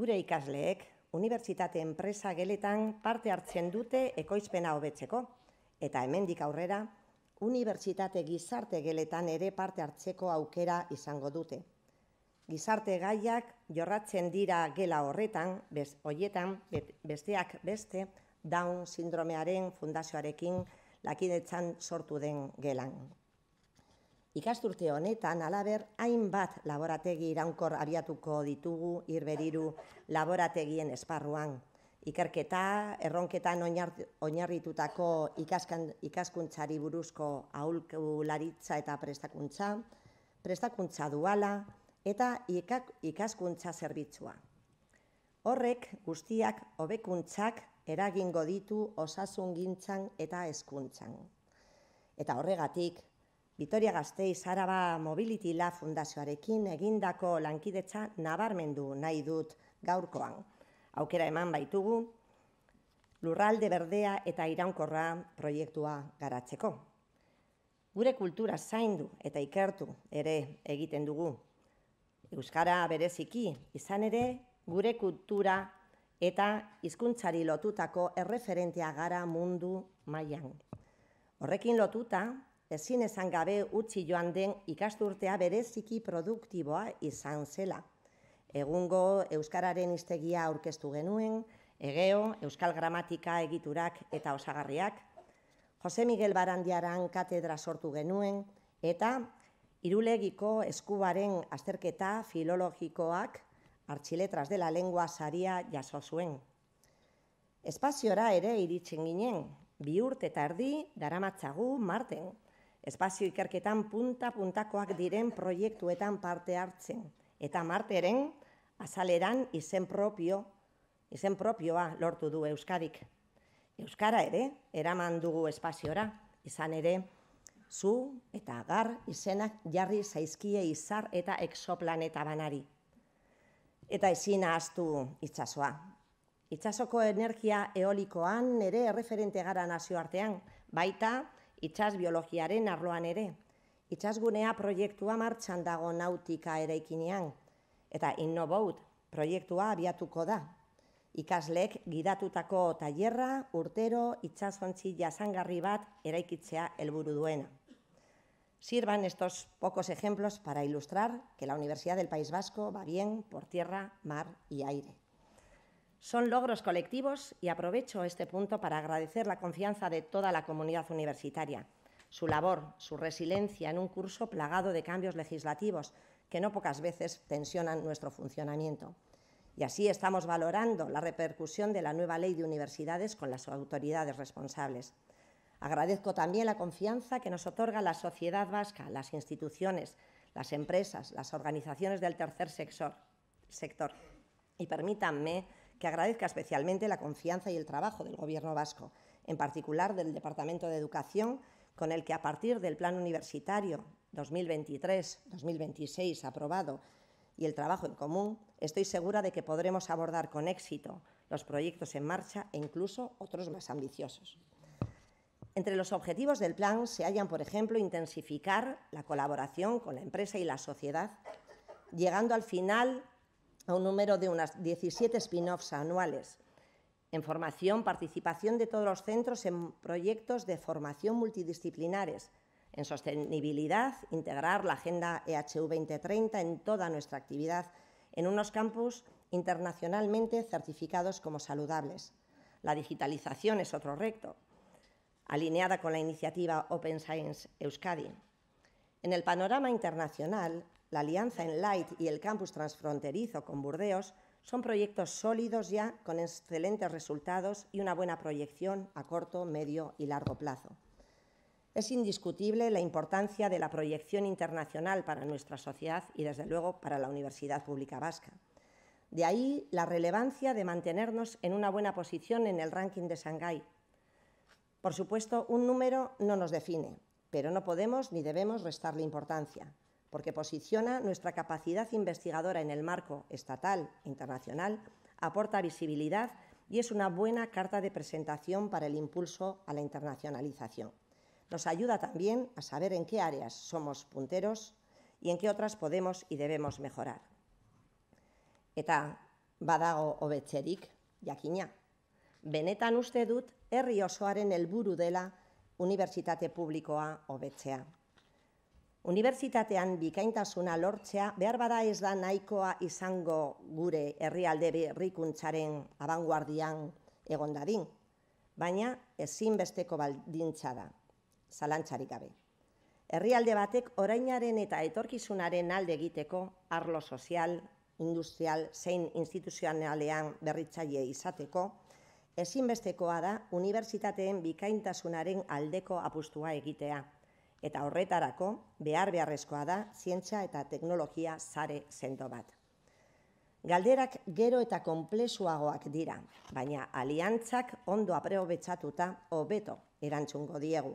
Gure ikasleek, Unibertsitate enpresa geletan parte hartzen dute ekoizpena hobetzeko, eta hemendik aurrera, Unibertsitate gizarte geletan ere parte hartzeko aukera izango dute gizarte gaiak jorratzen dira gela horretan, bez, oietan, besteak beste, daun sindromearen fundazioarekin lakidetzan sortu den gelan. Ikasturte honetan, alaber, hainbat laborategi iraunkor abiatuko ditugu irberiru laborategien esparruan. Ikerketa, erronketan oinarritutako ikaskuntzari buruzko ahulkularitza eta prestakuntza, prestakuntza duala, eta ikaskuntza zerbitzua. Horrek guztiak hobekuntzak eragingo ditu osasun gintzan eta hezkuntzan. Eta horregatik, Vitoria Gazteiz Araba Mobility La Fundazioarekin egindako lankidetza nabarmendu nahi dut gaurkoan. Aukera eman baitugu, lurralde berdea eta iraunkorra proiektua garatzeko. Gure kultura zaindu eta ikertu ere egiten dugu Euskara bereziki izan ere gure kultura eta hizkuntzari lotutako erreferentea gara mundu mailan. Horrekin lotuta, ezin esan gabe utzi joan den ikasturtea bereziki produktiboa izan zela. Egungo Euskararen iztegia aurkeztu genuen, egeo, Euskal Gramatika egiturak eta osagarriak, Jose Miguel Barandiaran katedra sortu genuen, eta Irulegiko eskubaren azterketa filologikoak artxiletras dela lengua saria jaso zuen. Espaziora ere iritsen ginen, bi urte eta erdi daramatzagu marten, espazio ikerketan punta-puntakoak diren proiektuetan parte hartzen, eta marteren azaleran izen propio, izen propioa lortu du Euskadik. Euskara ere, eraman dugu espaziora, izan ere, zu eta gar izenak jarri zaizkie izar eta banari. Eta ezin ahaztu itxasoa. Itxasoko energia eolikoan ere erreferente gara nazioartean, baita itxas biologiaren arloan ere. Itxas proiektua martxan dago nautika eraikinean eta innoboot proiektua abiatuko da. Ikaslek gidatutako tailerra urtero itsasontzi jasangarri bat eraikitzea helburu duena. Sirvan estos pocos ejemplos para ilustrar que la Universidad del País Vasco va bien por tierra, mar y aire. Son logros colectivos y aprovecho este punto para agradecer la confianza de toda la comunidad universitaria, su labor, su resiliencia en un curso plagado de cambios legislativos que no pocas veces tensionan nuestro funcionamiento. Y así estamos valorando la repercusión de la nueva ley de universidades con las autoridades responsables. Agradezco también la confianza que nos otorga la sociedad vasca, las instituciones, las empresas, las organizaciones del tercer sector. sector. Y permítanme que agradezca especialmente la confianza y el trabajo del Gobierno vasco, en particular del Departamento de Educación, con el que a partir del Plan Universitario 2023-2026 aprobado y el trabajo en común, estoy segura de que podremos abordar con éxito los proyectos en marcha e incluso otros más ambiciosos. Entre los objetivos del plan se hallan, por ejemplo, intensificar la colaboración con la empresa y la sociedad, llegando al final a un número de unas 17 spin-offs anuales, en formación, participación de todos los centros en proyectos de formación multidisciplinares, en sostenibilidad, integrar la Agenda EHU 2030 en toda nuestra actividad, en unos campus internacionalmente certificados como saludables. La digitalización es otro recto alineada con la iniciativa Open Science Euskadi. En el panorama internacional, la alianza en Light y el campus transfronterizo con Burdeos son proyectos sólidos ya con excelentes resultados y una buena proyección a corto, medio y largo plazo. Es indiscutible la importancia de la proyección internacional para nuestra sociedad y, desde luego, para la Universidad Pública Vasca. De ahí la relevancia de mantenernos en una buena posición en el ranking de Shanghái, por supuesto, un número no nos define, pero no podemos ni debemos restarle importancia, porque posiciona nuestra capacidad investigadora en el marco estatal e internacional, aporta visibilidad y es una buena carta de presentación para el impulso a la internacionalización. Nos ayuda también a saber en qué áreas somos punteros y en qué otras podemos y debemos mejorar. Eta badago hobetzerik, jakina. Benetan uste dut herri osoaren helburu dela unibertsitate publikoa hobetzea. Unibertsitatean bikaintasuna lortzea behar bada ez da nahikoa izango gure herrialde berrikuntzaren abanguardian egondadin, baina ezinbesteko baldintza da, zalantzarik gabe. Herrialde batek orainaren eta etorkizunaren alde egiteko arlo sozial, industrial, zein instituzionalean berritzaile izateko, ezinbestekoa da unibertsitateen bikaintasunaren aldeko apustua egitea. Eta horretarako, behar beharrezkoa da zientzia eta teknologia zare sendo bat. Galderak gero eta konplexuagoak dira, baina aliantzak ondo apreobetsatuta hobeto erantzungo diegu.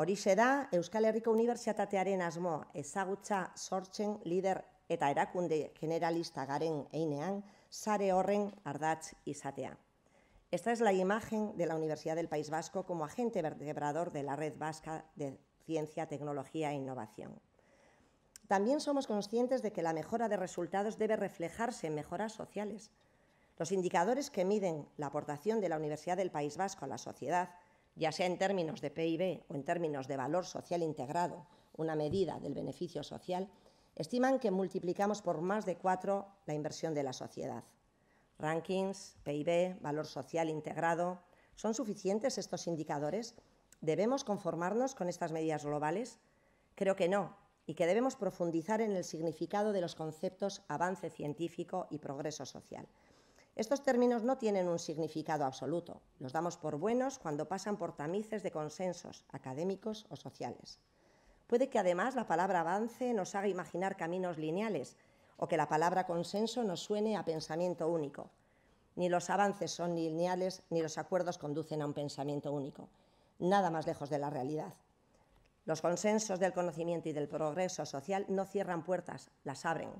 Horixe da, Euskal Herriko Unibertsitatearen asmo ezagutza sortzen lider eta erakunde generalista garen einean, sare horren ardatz izatea. Esta es la imagen de la Universidad del País Vasco como agente vertebrador de la red vasca de ciencia, tecnología e innovación. También somos conscientes de que la mejora de resultados debe reflejarse en mejoras sociales. Los indicadores que miden la aportación de la Universidad del País Vasco a la sociedad, ya sea en términos de PIB o en términos de valor social integrado, una medida del beneficio social, estiman que multiplicamos por más de cuatro la inversión de la sociedad rankings, PIB, valor social integrado. ¿Son suficientes estos indicadores? ¿Debemos conformarnos con estas medidas globales? Creo que no, y que debemos profundizar en el significado de los conceptos avance científico y progreso social. Estos términos no tienen un significado absoluto, los damos por buenos cuando pasan por tamices de consensos académicos o sociales. Puede que además la palabra avance nos haga imaginar caminos lineales o que la palabra consenso nos suene a pensamiento único. Ni los avances son lineales, ni los acuerdos conducen a un pensamiento único. Nada más lejos de la realidad. Los consensos del conocimiento y del progreso social no cierran puertas, las abren.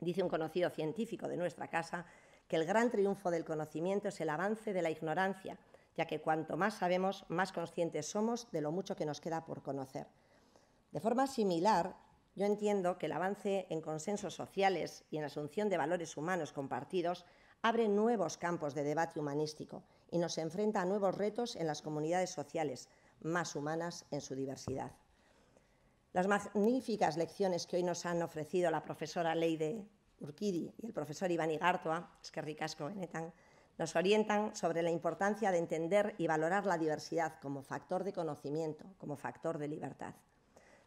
Dice un conocido científico de nuestra casa que el gran triunfo del conocimiento es el avance de la ignorancia, ya que cuanto más sabemos, más conscientes somos de lo mucho que nos queda por conocer. De forma similar, yo entiendo que el avance en consensos sociales y en asunción de valores humanos compartidos abre nuevos campos de debate humanístico y nos enfrenta a nuevos retos en las comunidades sociales, más humanas en su diversidad. Las magníficas lecciones que hoy nos han ofrecido la profesora Leide Urquidi y el profesor Iván Igartua, es que ricasco Benetan, eh, nos orientan sobre la importancia de entender y valorar la diversidad como factor de conocimiento, como factor de libertad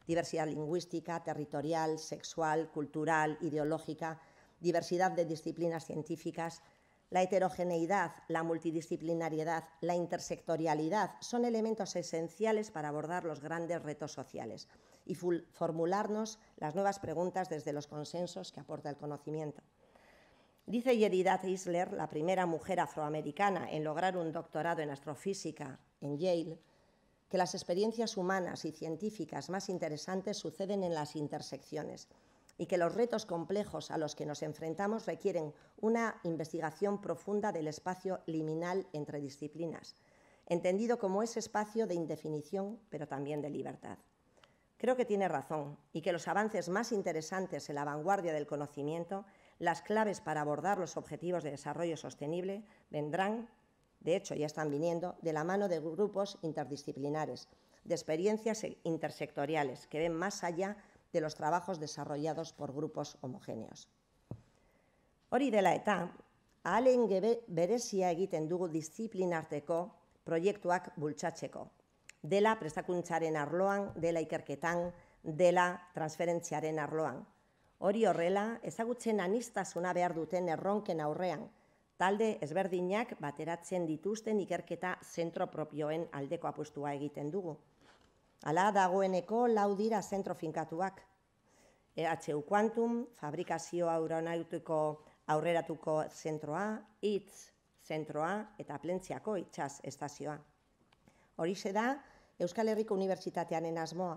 diversidad lingüística, territorial, sexual, cultural, ideológica, diversidad de disciplinas científicas, la heterogeneidad, la multidisciplinariedad, la intersectorialidad son elementos esenciales para abordar los grandes retos sociales y formularnos las nuevas preguntas desde los consensos que aporta el conocimiento. Dice Yeridad Isler, la primera mujer afroamericana en lograr un doctorado en astrofísica en Yale, que las experiencias humanas y científicas más interesantes suceden en las intersecciones y que los retos complejos a los que nos enfrentamos requieren una investigación profunda del espacio liminal entre disciplinas, entendido como ese espacio de indefinición, pero también de libertad. Creo que tiene razón y que los avances más interesantes en la vanguardia del conocimiento, las claves para abordar los objetivos de desarrollo sostenible, vendrán De hecho, ya están viniendo de la mano de grupos interdisciplinares, de experiencias intersectoriales que ven más allá de los trabajos desarrollados por grupos homogéneos. Hori dela eta, ahalen berezia egiten dugu disciplinarteko proiektuak bultzatzeko. Dela prestakuntzaren arloan, dela ikerketan, dela transferentziaren arloan. Hori horrela, ezagutzen anistazuna behar duten erronken aurrean, talde ezberdinak bateratzen dituzten ikerketa zentro propioen aldeko apustua egiten dugu. Hala dagoeneko lau dira zentro finkatuak. EHU Quantum, fabrikazio Auronautiko aurreratuko zentroa, ITZ zentroa eta plentziako itxaz estazioa. Horixe da, Euskal Herriko Unibertsitatearen asmoa,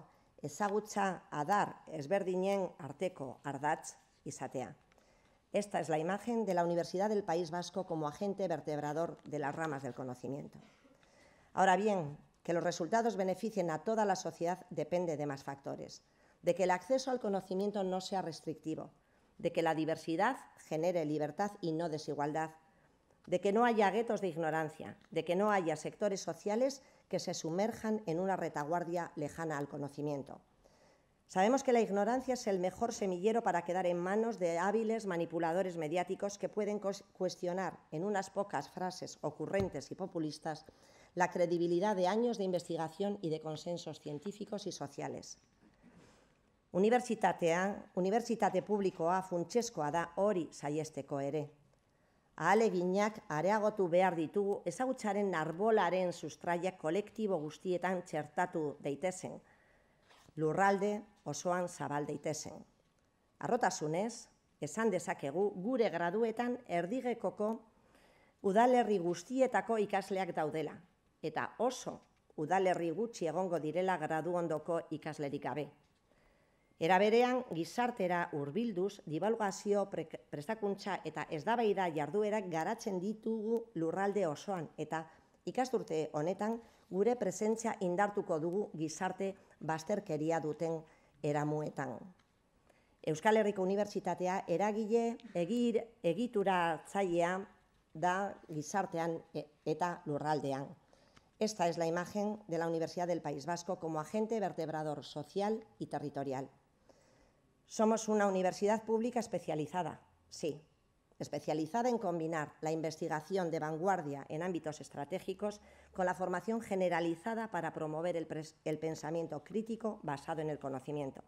ezagutza adar ezberdinen arteko ardatz izatea. Esta es la imagen de la Universidad del País Vasco como agente vertebrador de las ramas del conocimiento. Ahora bien, que los resultados beneficien a toda la sociedad depende de más factores, de que el acceso al conocimiento no sea restrictivo, de que la diversidad genere libertad y no desigualdad, de que no haya guetos de ignorancia, de que no haya sectores sociales que se sumerjan en una retaguardia lejana al conocimiento. Sabemos que la ignorancia es el mejor semillero para quedar en manos de hábiles manipuladores mediáticos que pueden cuestionar en unas pocas frases ocurrentes y populistas la credibilidad de años de investigación y de consensos científicos y sociales. a unibertsitate publikoa funtsezkoa da hori saiesteko ere. Ahaleginak areagotu behar ditugu ezagutzaren arbolaren sustraia kolektibo guztietan txertatu daitezen – lurralde osoan zabal Arrotasunez, esan dezakegu gure graduetan erdigekoko udalerri guztietako ikasleak daudela eta oso udalerri gutxi egongo direla gradu ondoko ikaslerik gabe. Eraberean gizartera hurbilduz dibalgazio prestakuntza eta ezdabaida jarduerak garatzen ditugu lurralde osoan eta ikasturte honetan gure presentzia indartuko dugu gizarte bazterkeria duten eramuetan. Euskal Herriko Unibertsitatea eragile egir, egituratzailea da gizartean e, eta lurraldean. Esta es la imagen de la Universidad del País Vasco como agente vertebrador social y territorial. Somos una universidad pública especializada, sí, especializada en combinar la investigación de vanguardia en ámbitos estratégicos con la formación generalizada para promover el, pensamiento crítico basado en el conocimiento.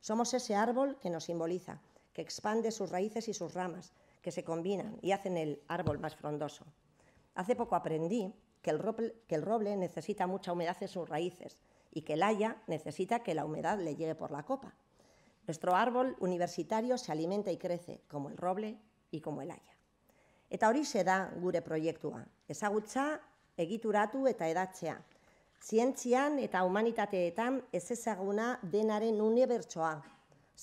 Somos ese árbol que nos simboliza, que expande sus raíces y sus ramas, que se combinan y hacen el árbol más frondoso. Hace poco aprendí que el que el roble necesita mucha humedad en sus raíces y que el haya necesita que la humedad le llegue por la copa. Nuestro árbol universitario se alimenta y crece, como el roble, ikomo Eta hori se da gure proiektua, ezagutza, egituratu eta edatzea. Zientzian eta humanitateetan ez ezaguna denaren unibertsoa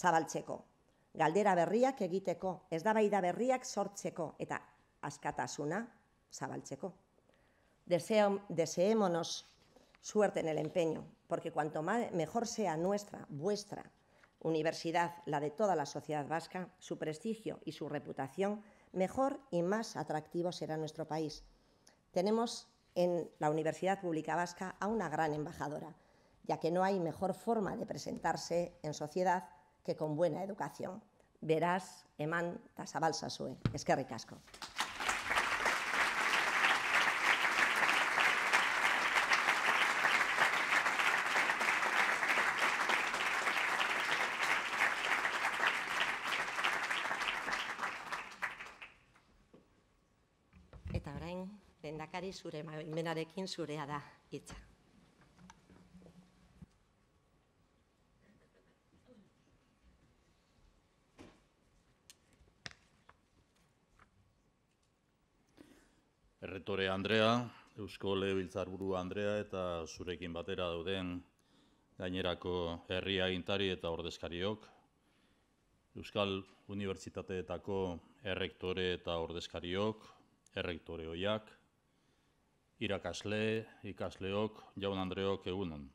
zabaltzeko. Galdera berriak egiteko, ez da bai da berriak sortzeko eta askatasuna zabaltzeko. Deseemonos suerte en el empeño, porque cuanto mejor sea nuestra, vuestra, universidad, la de toda la sociedad vasca, su prestigio y su reputación, mejor y más atractivo será nuestro país. Tenemos en la Universidad Pública Vasca a una gran embajadora, ya que no hay mejor forma de presentarse en sociedad que con buena educación. Verás, Eman Tasabalsasue. Es que ricasco. zure menarekin zurea da hitza. Erretore Andrea, Eusko Lebiltzarburu Andrea eta zurekin batera dauden gainerako herria intari eta ordezkariok, Euskal Unibertsitateetako errektore eta ordezkariok, errektore hoiak, irakasle, ikasleok, jaun andreok egunon.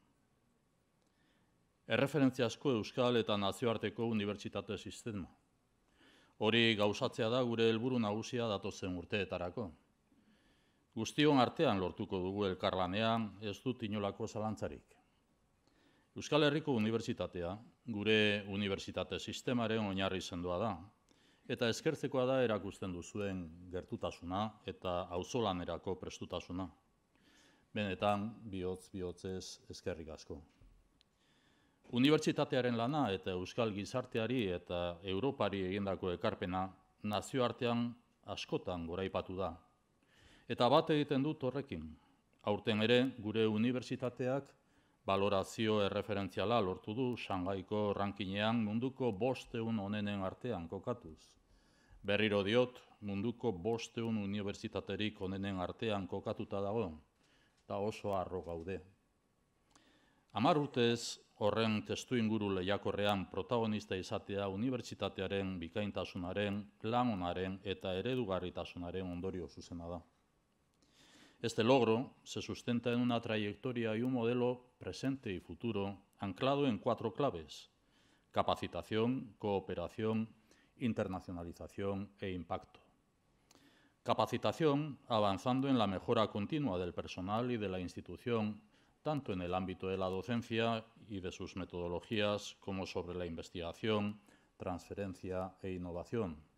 asko euskal eta nazioarteko unibertsitate sistema. Hori gauzatzea da gure helburu nagusia datotzen urteetarako. Guztion artean lortuko dugu elkarlanean ez dut inolako zalantzarik. Euskal Herriko Unibertsitatea gure unibertsitate sistemaren oinarri sendoa da, eta eskertzekoa da erakusten duzuen gertutasuna eta auzolanerako prestutasuna. Benetan, bihotz bihotzez eskerrik asko. Unibertsitatearen lana eta euskal gizarteari eta europari egindako ekarpena nazioartean askotan goraipatu da. Eta bat egiten dut horrekin. Aurten ere gure unibertsitateak balorazio erreferentziala lortu du Shanghaiko rankinean munduko bosteun onenen artean kokatuz. Berriro diot munduko bosteun universitaterik onenen artean kokatuta dago, eta oso arro gaude. Amar urtez, horren testu inguru lehiakorrean protagonista izatea universitatearen bikaintasunaren, planonaren eta eredugarritasunaren ondorio zuzena da. Este logro se sustenta en una trayectoria y un modelo presente y futuro anclado en cuatro claves, capacitación, cooperación, internacionalización e impacto. Capacitación avanzando en la mejora continua del personal y de la institución, tanto en el ámbito de la docencia y de sus metodologías como sobre la investigación, transferencia e innovación.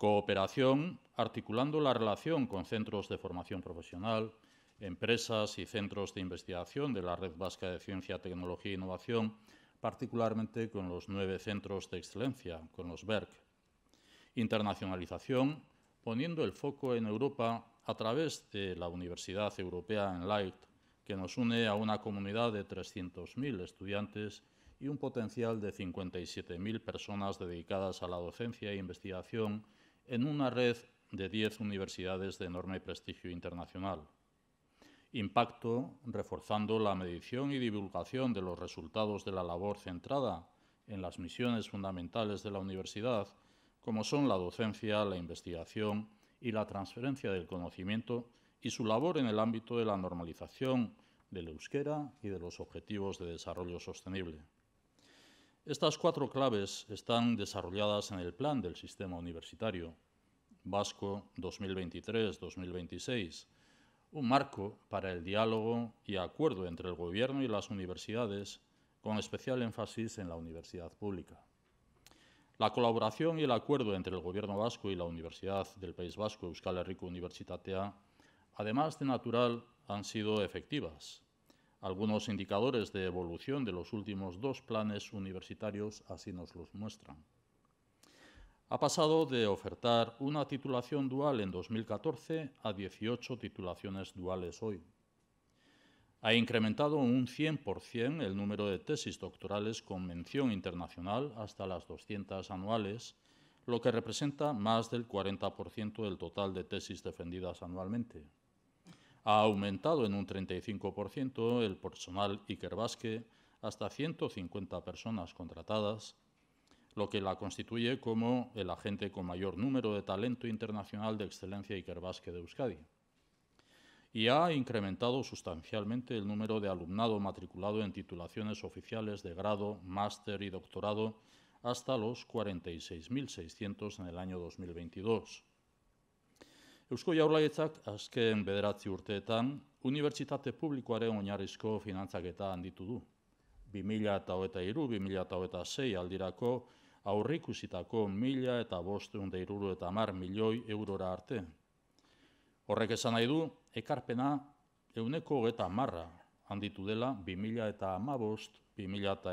Cooperación articulando la relación con centros de formación profesional, empresas y centros de investigación de la Red Vasca de Ciencia, Tecnología e Innovación, particularmente con los nueve centros de excelencia, con los BERC. Internacionalización, poniendo el foco en Europa a través de la Universidad Europea en Light, que nos une a una comunidad de 300.000 estudiantes y un potencial de 57.000 personas dedicadas a la docencia e investigación en una red de 10 universidades de enorme prestigio internacional. Impacto reforzando la medición y divulgación de los resultados de la labor centrada en las misiones fundamentales de la universidad, como son la docencia, la investigación y la transferencia del conocimiento y su labor en el ámbito de la normalización del euskera y de los objetivos de desarrollo sostenible. Estas cuatro claves están desarrolladas en el plan del sistema universitario vasco 2023-2026, un marco para el diálogo y acuerdo entre el Gobierno y las universidades, con especial énfasis en la universidad pública. La colaboración y el acuerdo entre el Gobierno vasco y la Universidad del País Vasco Euskal Herriko Universitatea, además de natural, han sido efectivas algunos indicadores de evolución de los últimos dos planes universitarios así nos los muestran. Ha pasado de ofertar una titulación dual en 2014 a 18 titulaciones duales hoy. Ha incrementado un 100% el número de tesis doctorales con mención internacional hasta las 200 anuales, lo que representa más del 40% del total de tesis defendidas anualmente. Ha aumentado en un 35% el personal Ikerbasque hasta 150 personas contratadas, lo que la constituye como el agente con mayor número de talento internacional de excelencia Ikerbasque de Euskadi. Y ha incrementado sustancialmente el número de alumnado matriculado en titulaciones oficiales de grado, máster y doctorado hasta los 46.600 en el año 2022 Eusko jaurlaietzak azken bederatzi urteetan, unibertsitate publikoaren oinarrizko finantzaketa handitu du. 2023 eta aldirako aurrikusitako mila eta boste eta mar milioi eurora arte. Horrek esan nahi du, ekarpena euneko hogeta marra handitu dela 2015 eta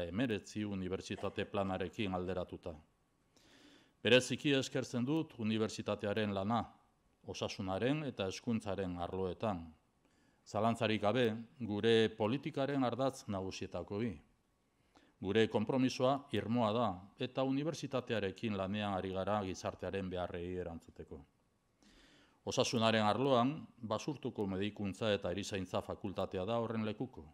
unibertsitate planarekin alderatuta. Bereziki eskertzen dut unibertsitatearen lana osasunaren eta eskuntzaren arloetan. Zalantzarik gabe, gure politikaren ardatz nagusietako bi. Gure konpromisoa irmoa da eta unibertsitatearekin lanean ari gara gizartearen beharrei erantzuteko. Osasunaren arloan, basurtuko medikuntza eta erizaintza fakultatea da horren lekuko.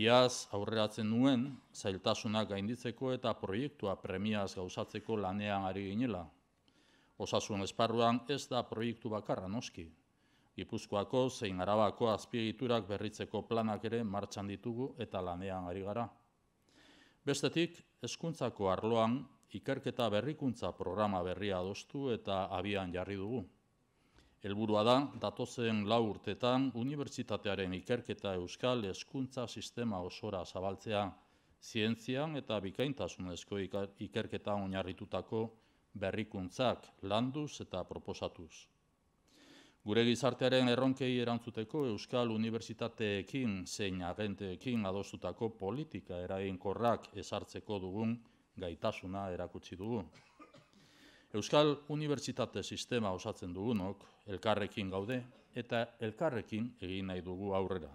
Iaz aurreratzen nuen, zailtasunak gainditzeko eta proiektua premiaz gauzatzeko lanean ari ginela, Osasun esparruan ez da proiektu bakarra noski. Gipuzkoako zein arabako azpigiturak berritzeko planak ere martxan ditugu eta lanean ari gara. Bestetik, eskuntzako arloan ikerketa berrikuntza programa berria adostu eta abian jarri dugu. Helburua da, datozen lau urtetan, unibertsitatearen ikerketa euskal eskuntza sistema osora zabaltzea, zientzian eta bikaintasunezko ikerketa onarritutako berrikuntzak landuz eta proposatuz. Gure gizartearen erronkei erantzuteko Euskal Unibertsitateekin zein agenteekin adostutako politika eraginkorrak ezartzeko dugun gaitasuna erakutsi dugu. Euskal Unibertsitate sistema osatzen dugunok elkarrekin gaude eta elkarrekin egin nahi dugu aurrera.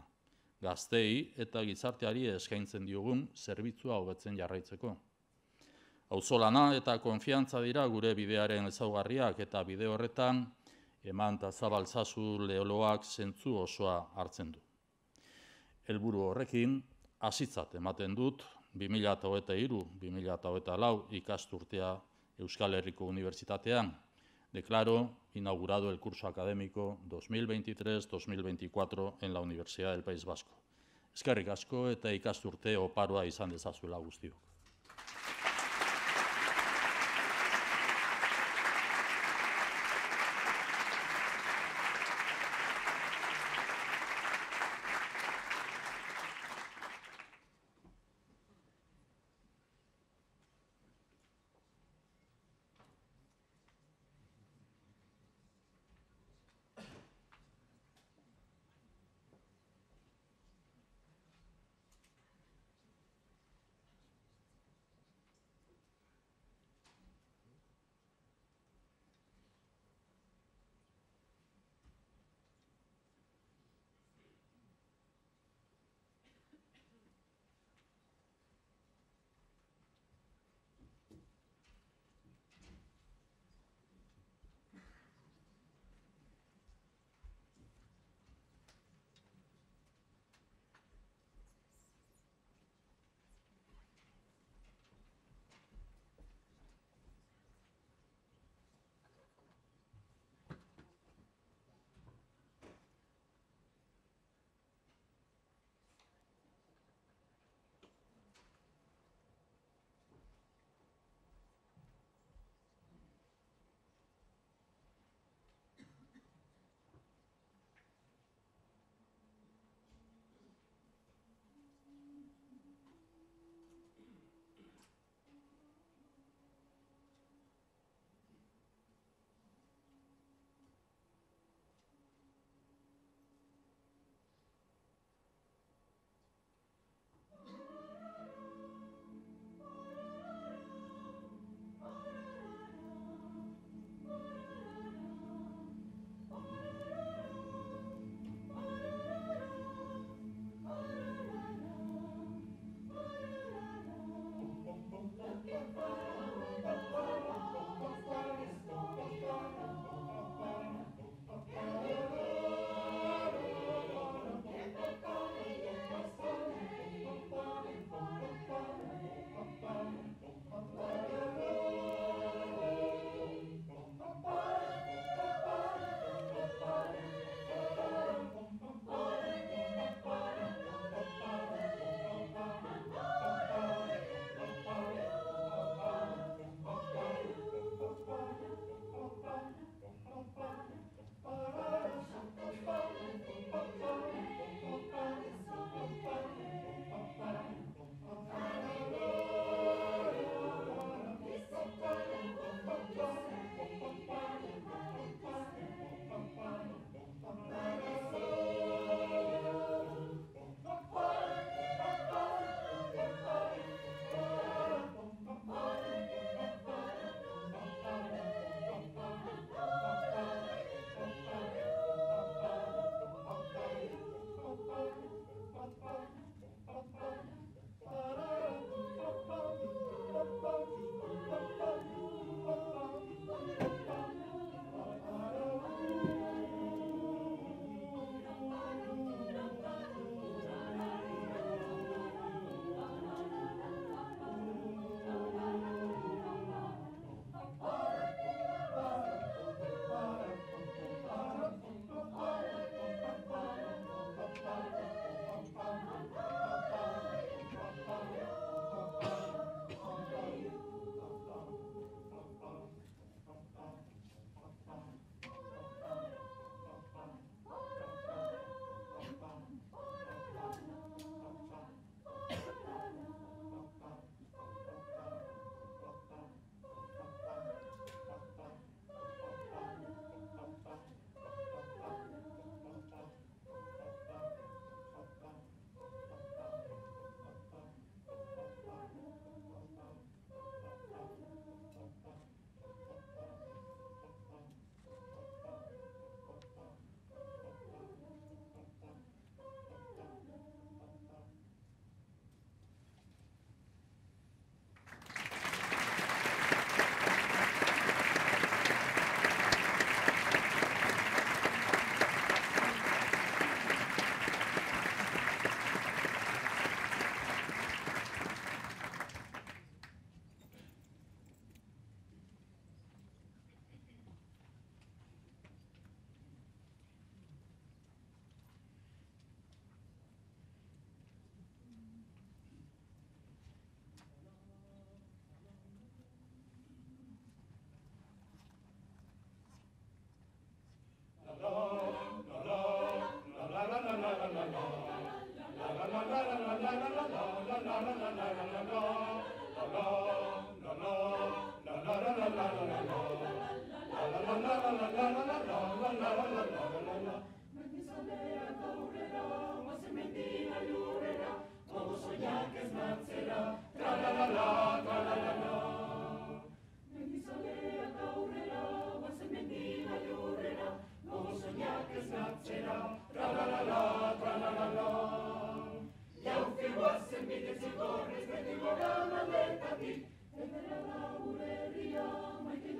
Gaztei eta gizarteari eskaintzen diogun zerbitzua hobetzen jarraitzeko. Hauzolana eta konfiantza dira gure bidearen ezaugarriak eta bide horretan eman eta zabaltzazu leoloak zentzu osoa hartzen du. Helburu horrekin, azitzat ematen dut, 2008-2008 lau ikasturtea Euskal Herriko Unibertsitatean. deklaro inaugurado el curso académico 2023-2024 en la Universidad del País Vasco. Eskerrik asko eta ikasturte oparua izan dezazuela guztiok. dakit, Ederra da gure herria, maite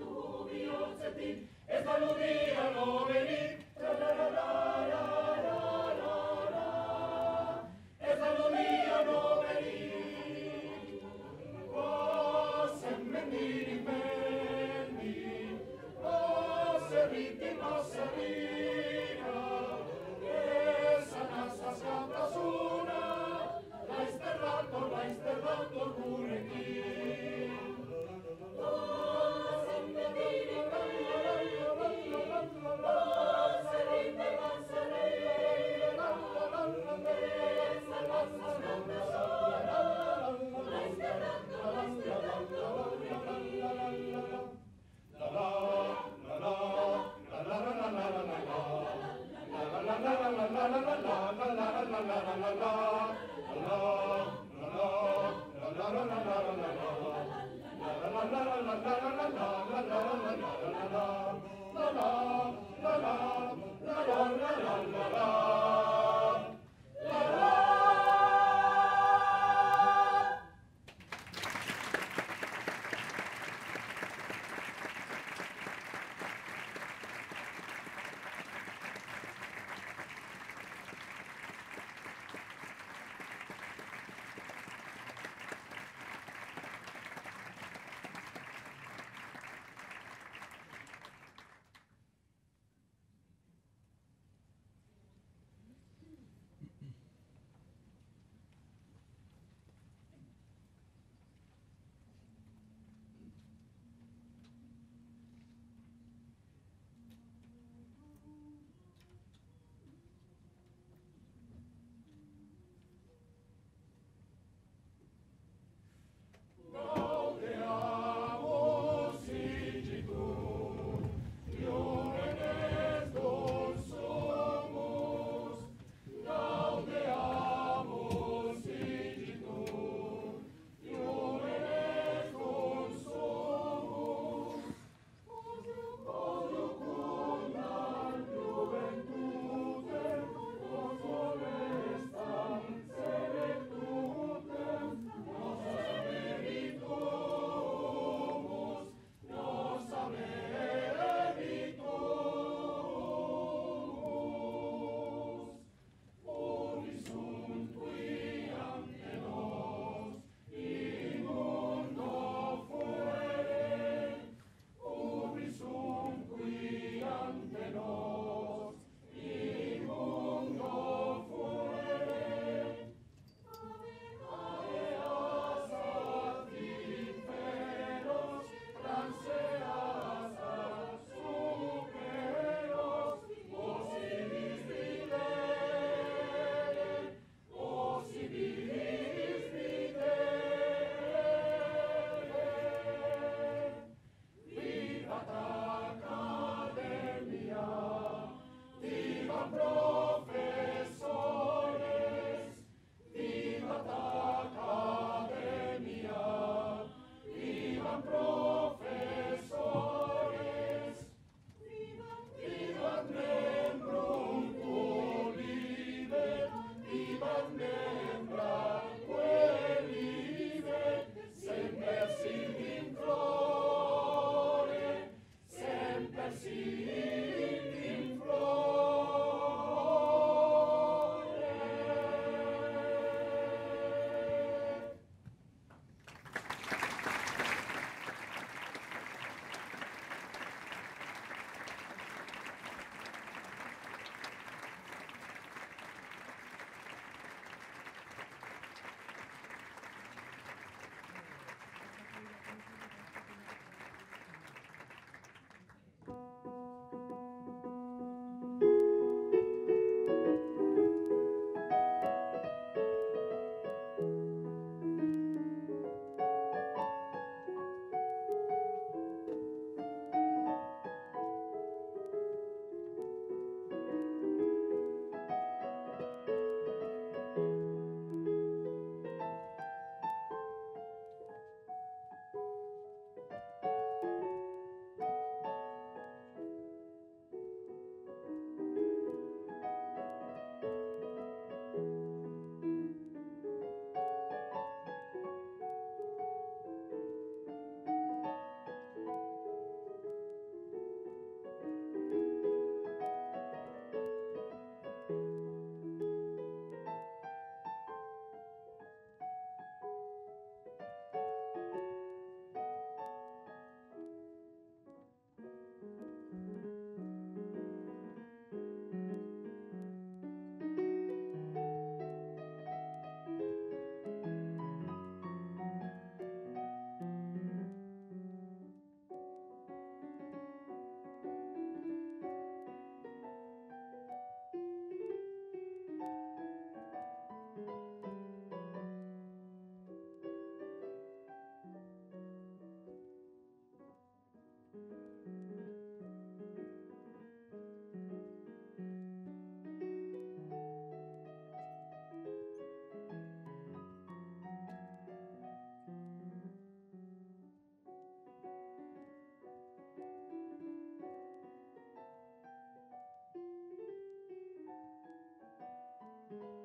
thank you